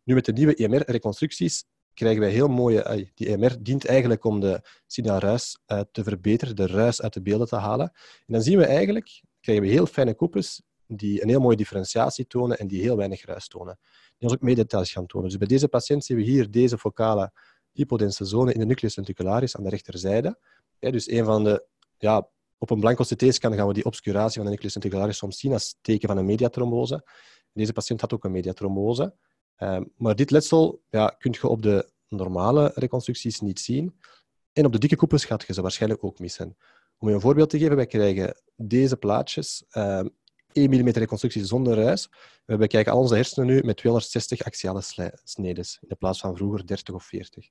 Nu met de nieuwe EMR-reconstructies krijgen wij heel mooie... Die EMR dient eigenlijk om de signaal-ruis eh, te verbeteren, de ruis uit de beelden te halen. En dan zien we eigenlijk, krijgen we heel fijne koepels die een heel mooie differentiatie tonen en die heel weinig ruis tonen. Die ons ook meer gaan tonen. Dus bij deze patiënt zien we hier deze focale hypodense zone in de nucleus ventricularis aan de rechterzijde. dus een van de, ja, op een blanco CT-scan gaan we die obscuratie van de nucleus ventricularis soms zien als teken van een mediatrombose. Deze patiënt had ook een mediatrombose. Ehm, maar dit letsel ja, kun je op de normale reconstructies niet zien. En op de dikke koepels gaat je ze waarschijnlijk ook missen. Om je een voorbeeld te geven, wij krijgen deze plaatjes ehm, 1 mm reconstructie zonder ruis. We bekijken al onze hersenen nu met 260 axiale snedes, in plaats van vroeger 30 of 40.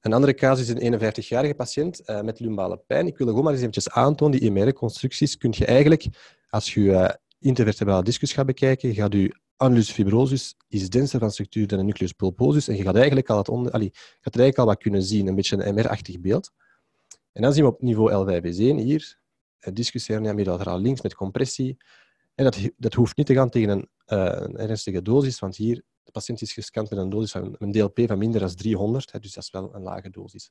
Een andere casus is een 51-jarige patiënt eh, met lumbale pijn. Ik wil gewoon maar eens eventjes aantonen, die e MR-reconstructies kun je eigenlijk, als je uh, eh, intervertebrale discus gaat bekijken, gaat je annulus fibrosus is denser van structuur dan een nucleus pulposus en je gaat, eigenlijk al het onder, gaat er eigenlijk al wat kunnen zien, een beetje een MR-achtig beeld. En dan zien we op niveau l 5 s 1 hier, eh, discussiëren ja, unilateraal links met compressie. En dat, dat hoeft niet te gaan tegen een, eh, een ernstige dosis, want hier, de patiënt is gescand met een dosis van een DLP van minder dan 300, hè, dus dat is wel een lage dosis.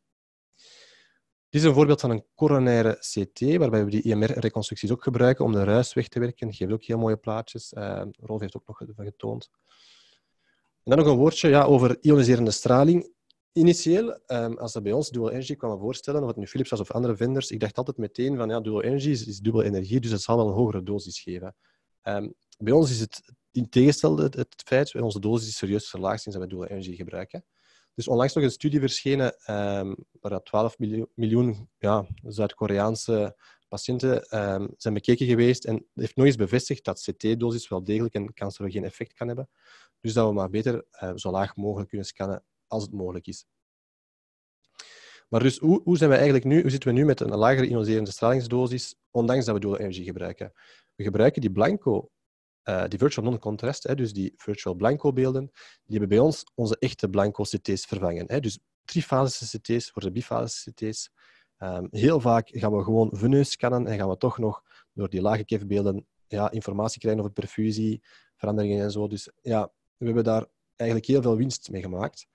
Dit is een voorbeeld van een coronaire CT, waarbij we die IMR-reconstructies ook gebruiken om de ruis weg te werken. Dat geeft ook heel mooie plaatjes. Uh, Rolf heeft ook nog getoond. En dan nog een woordje ja, over ioniserende straling. Initieel, ehm, als dat bij ons dual energy kwamen voorstellen, of het nu Philips was of andere vendors, ik dacht altijd meteen van ja, dual energy is, dubbel dubbele energie, dus het zal wel een hogere dosis geven. Ehm, bij ons is het in tegenstelde het, feit, dat onze dosis serieus verlaagd sinds dat we dual energy gebruiken. Dus onlangs nog een studie verschenen um, waar 12 miljoen, ja, Zuid-Koreaanse patiënten zijn bekeken geweest en heeft nog eens bevestigd dat CT-dosis wel degelijk een cancerogeen effect kan hebben. Dus dat we maar beter eh, zo laag mogelijk kunnen scannen als het mogelijk is. Maar dus hoe, hoe, zijn we eigenlijk nu, hoe zitten we nu met een lagere ioniserende stralingsdosis, ondanks dat we energie gebruiken? We gebruiken die blanco, eh, die virtual non-contrast, dus die virtual blanco beelden, die hebben bij ons onze echte blanco CT's vervangen. Hè. Dus trifasische CT's de bifasische CT's. Ehm, heel vaak gaan we gewoon veneus scannen en gaan we toch nog door die lage kefbeelden ja, informatie krijgen over perfusie, veranderingen en zo. Dus ja, we hebben daar eigenlijk heel veel winst mee gemaakt.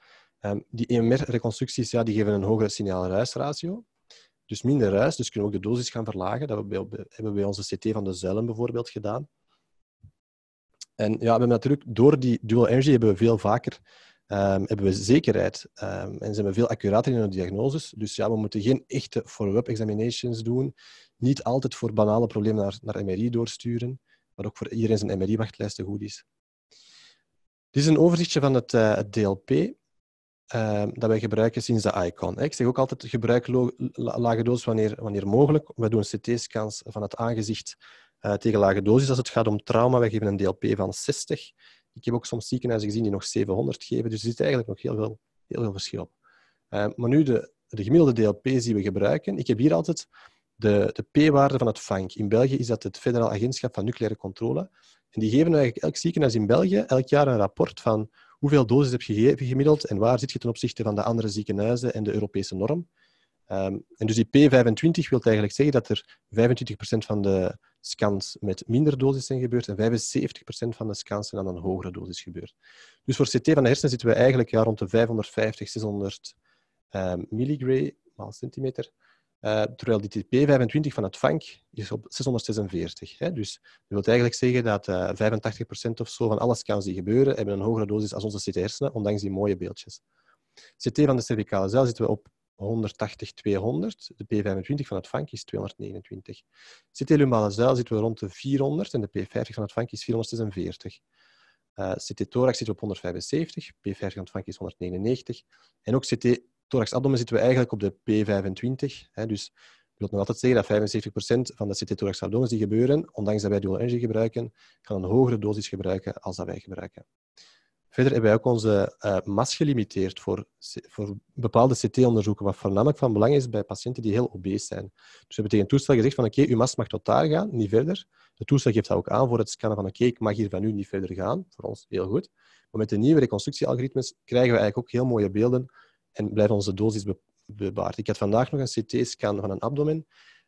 Ehm, die EMR-reconstructies eh, ja, die geven een hogere signaal-ruisratio. Dus minder ruis, dus kunnen we ook de dosis gaan verlagen. Dat hebben we bij, hebben bij onze CT van de zuilen bijvoorbeeld gedaan. En ja, we hebben natuurlijk door die dual energy hebben we veel vaker ehm, hebben we zekerheid. Ehm, en zijn we veel accurater in de diagnoses. Dus ja, we moeten geen echte follow-up examinations doen. Niet altijd voor banale problemen naar, naar MRI doorsturen. Maar ook voor iedereen zijn MRI-wachtlijst goed is. Dit is een overzichtje van het, eh, het DLP. Ehm, dat wij gebruiken sinds de ICON. Ik zeg ook altijd, gebruik lage dosis wanneer, wanneer mogelijk. We doen CT-scans van het aangezicht eh, tegen lage dosis. Als het gaat om trauma, wij geven een DLP van 60. Ik heb ook soms ziekenhuizen gezien die nog 700 geven. Dus er zit eigenlijk nog heel veel, heel veel verschil op. Ehm, maar nu de, de gemiddelde DLP's die we gebruiken. Ik heb hier altijd de, de P-waarde van het FANC. In België is dat het Federaal Agentschap van Nucleaire Controle. En die geven eigenlijk elk ziekenhuis in België elk jaar een rapport van hoeveel doses heb je gegeven gemiddeld en waar zit je ten opzichte van de andere ziekenhuizen en de Europese norm. Ehm, en dus die P25 wil eigenlijk zeggen dat er 25% van de scans met minder dosis zijn gebeurd en 75% van de scans zijn aan een hogere dosis gebeurd. Dus voor CT van de hersenen zitten we eigenlijk ja, rond de 550, 600 um, milligray, maal centimeter. Eh, terwijl die TP25 van het vank is op 646. Hè? Dus dat wil eigenlijk zeggen dat 85% eh, of zo van alle scans die gebeuren, hebben een hogere dosis als onze CT-hersenen, ondanks die mooie beeldjes. CT van de cervicale zelf zitten we op 180, 200. De P25 van het vank is 229. CT-lumbale zuil zitten we rond de 400 en de P50 van het vank is 446. Eh, CT-thorax zit we op 175, P50 van het vank is 199. En ook CT thorax abdomen zitten we eigenlijk op de P25. Hè, dus ik wil nog altijd zeggen dat 75% van de CT-thorax die gebeuren, ondanks dat wij dual energy gebruiken, gaan een hogere dosis gebruiken als dat wij gebruiken. Verder hebben wij ook onze uh, mas gelimiteerd voor, voor bepaalde CT-onderzoeken, wat voornamelijk van belang is bij patiënten die heel obese zijn. Dus we hebben tegen het toestel gezegd van oké, uw mas mag tot daar gaan, niet verder. De toestel geeft dat ook aan voor het scannen van oké, ik mag hier van u niet verder gaan. Voor ons heel goed. Maar met de nieuwe reconstructiealgoritmes krijgen we eigenlijk ook heel mooie beelden en blijven onze dosis be bewaard. Ik had vandaag nog een CT-scan van een abdomen.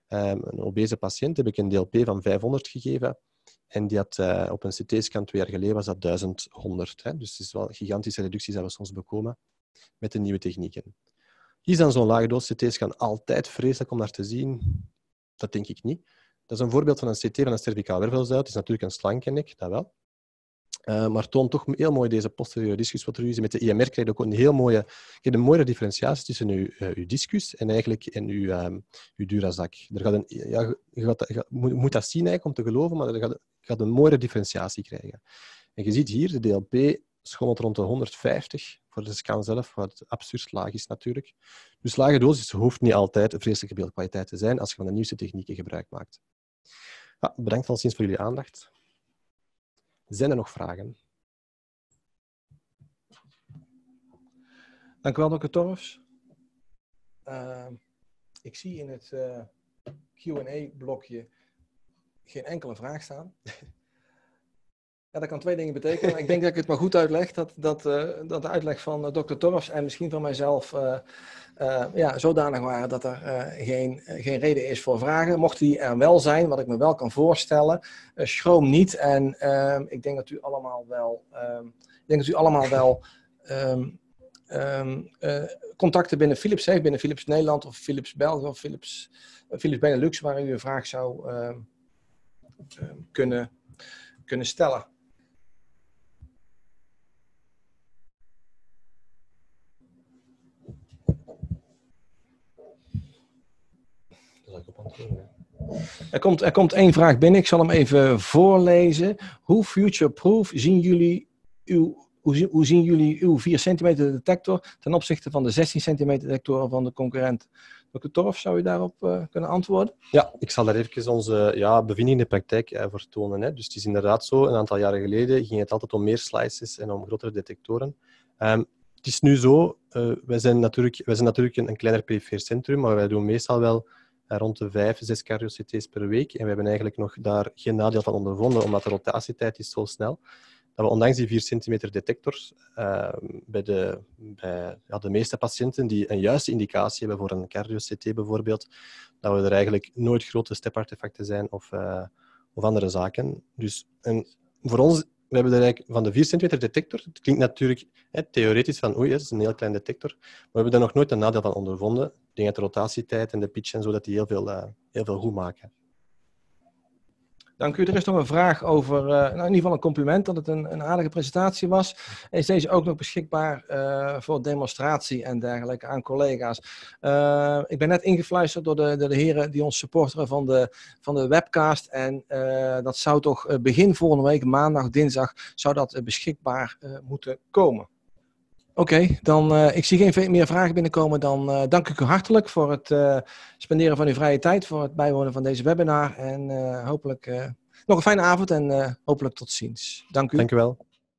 Um, een obese patiënt heb ik een DLP van 500 gegeven. En die had eh, op een CT-scan twee jaar geleden was dat 1100. Hè? Dus het is wel gigantische reducties dat we soms bekomen met de nieuwe technieken. Is dan zo'n lage doos CT-scan altijd vreselijk om naar te zien? Dat denk ik niet. Dat is een voorbeeld van een CT van een cervicaal wervelzuil. Het is natuurlijk een slanke nek, dat wel. Uh, maar toont toch heel mooi deze posterior discus wat er is. Met de IMR krijg je ook een heel mooie, een mooie differentiatie tussen uw, uh, discus en eigenlijk in uw, ehm, durazak. Er gaat een, ja, je, gaat, moet, dat zien eigenlijk om te geloven, maar je gaat, gaat, een mooie differentiatie krijgen. En je ziet hier, de DLP schommelt rond de 150 voor de scan zelf, wat absurd laag is natuurlijk. Dus lage dosis hoeft niet altijd een vreselijke beeldkwaliteit te zijn als je van de nieuwste technieken gebruik maakt. Ja, ah, bedankt al sinds voor jullie aandacht. Zijn er nog vragen? Dank u wel, dokter Torfs. Ehm, ik zie in het eh, Q&A-blokje geen enkele vraag staan. Ja, dat kan twee dingen betekenen. ik denk dat ik het maar goed uitleg. Dat, dat, eh, dat de uitleg van uh, dokter Torfs en misschien van mijzelf eh, ja, zodanig waren dat er geen, geen reden is voor vragen. Mochten die er wel zijn, wat ik me wel kan voorstellen, schroom niet. En ehm, ik denk dat u allemaal wel, ehm, ik denk dat u allemaal wel ehm, contacten binnen Philips heeft, binnen Philips Nederland of Philips België of Philips, Philips Benelux, waar u een vraag zou kunnen, kunnen stellen. Er komt, er komt één vraag binnen, ik zal hem even voorlezen. Hoe future-proof zien jullie uw, hoe, hoe zien jullie uw 4 centimeter detector ten opzichte van de 16 centimeter detectoren van de concurrent? Dr. Torf, zou u daarop eh, kunnen antwoorden? Ja, ik zal daar even onze ja, bevinding in de praktijk eh, voor tonen. Hè. Dus het is inderdaad zo, een aantal jaren geleden ging het altijd om meer slices en om grotere detectoren. Ehm, het is nu zo, eh, wij zijn natuurlijk, wij zijn natuurlijk een, kleiner pv centrum, maar wij doen meestal wel eh, rond de vijf, zes cardio-CT's per week. En we hebben eigenlijk nog daar geen nadeel van ondervonden, omdat de rotatietijd is zo snel. Dat we ondanks die 4 centimeter detectors ehm, bij, de, bij ja, de meeste patiënten die een juiste indicatie hebben voor een cardio-CT bijvoorbeeld, dat we er eigenlijk nooit grote stepartefacten zijn of, eh, of andere zaken. Dus voor ons we hebben er eigenlijk van de 4 centimeter detector. Het klinkt natuurlijk hè, theoretisch van oei, dat is een heel klein detector. Maar we hebben daar nog nooit een nadeel van ondervonden. denk de rotatietijd en de pitch en zo, dat die heel veel, eh, heel veel goed maken. Dank u. Er is nog een vraag over, eh, nou in ieder geval een compliment dat het een, een aardige presentatie was. Is deze ook nog beschikbaar eh, voor demonstratie en dergelijke aan collega's? Eh, ik ben net ingefluisterd door de, de, de, heren die ons supporteren van de, van de webcast. En dat zou toch begin volgende week, maandag, dinsdag, zou dat beschikbaar moeten komen. Oké, dan eh, ik zie geen meer vragen binnenkomen. Dan eh, dank ik u hartelijk voor het eh, spenderen van uw vrije tijd, voor het bijwonen van deze webinar. En hopelijk nog een fijne avond en hopelijk tot ziens. Dank u. Dank u wel.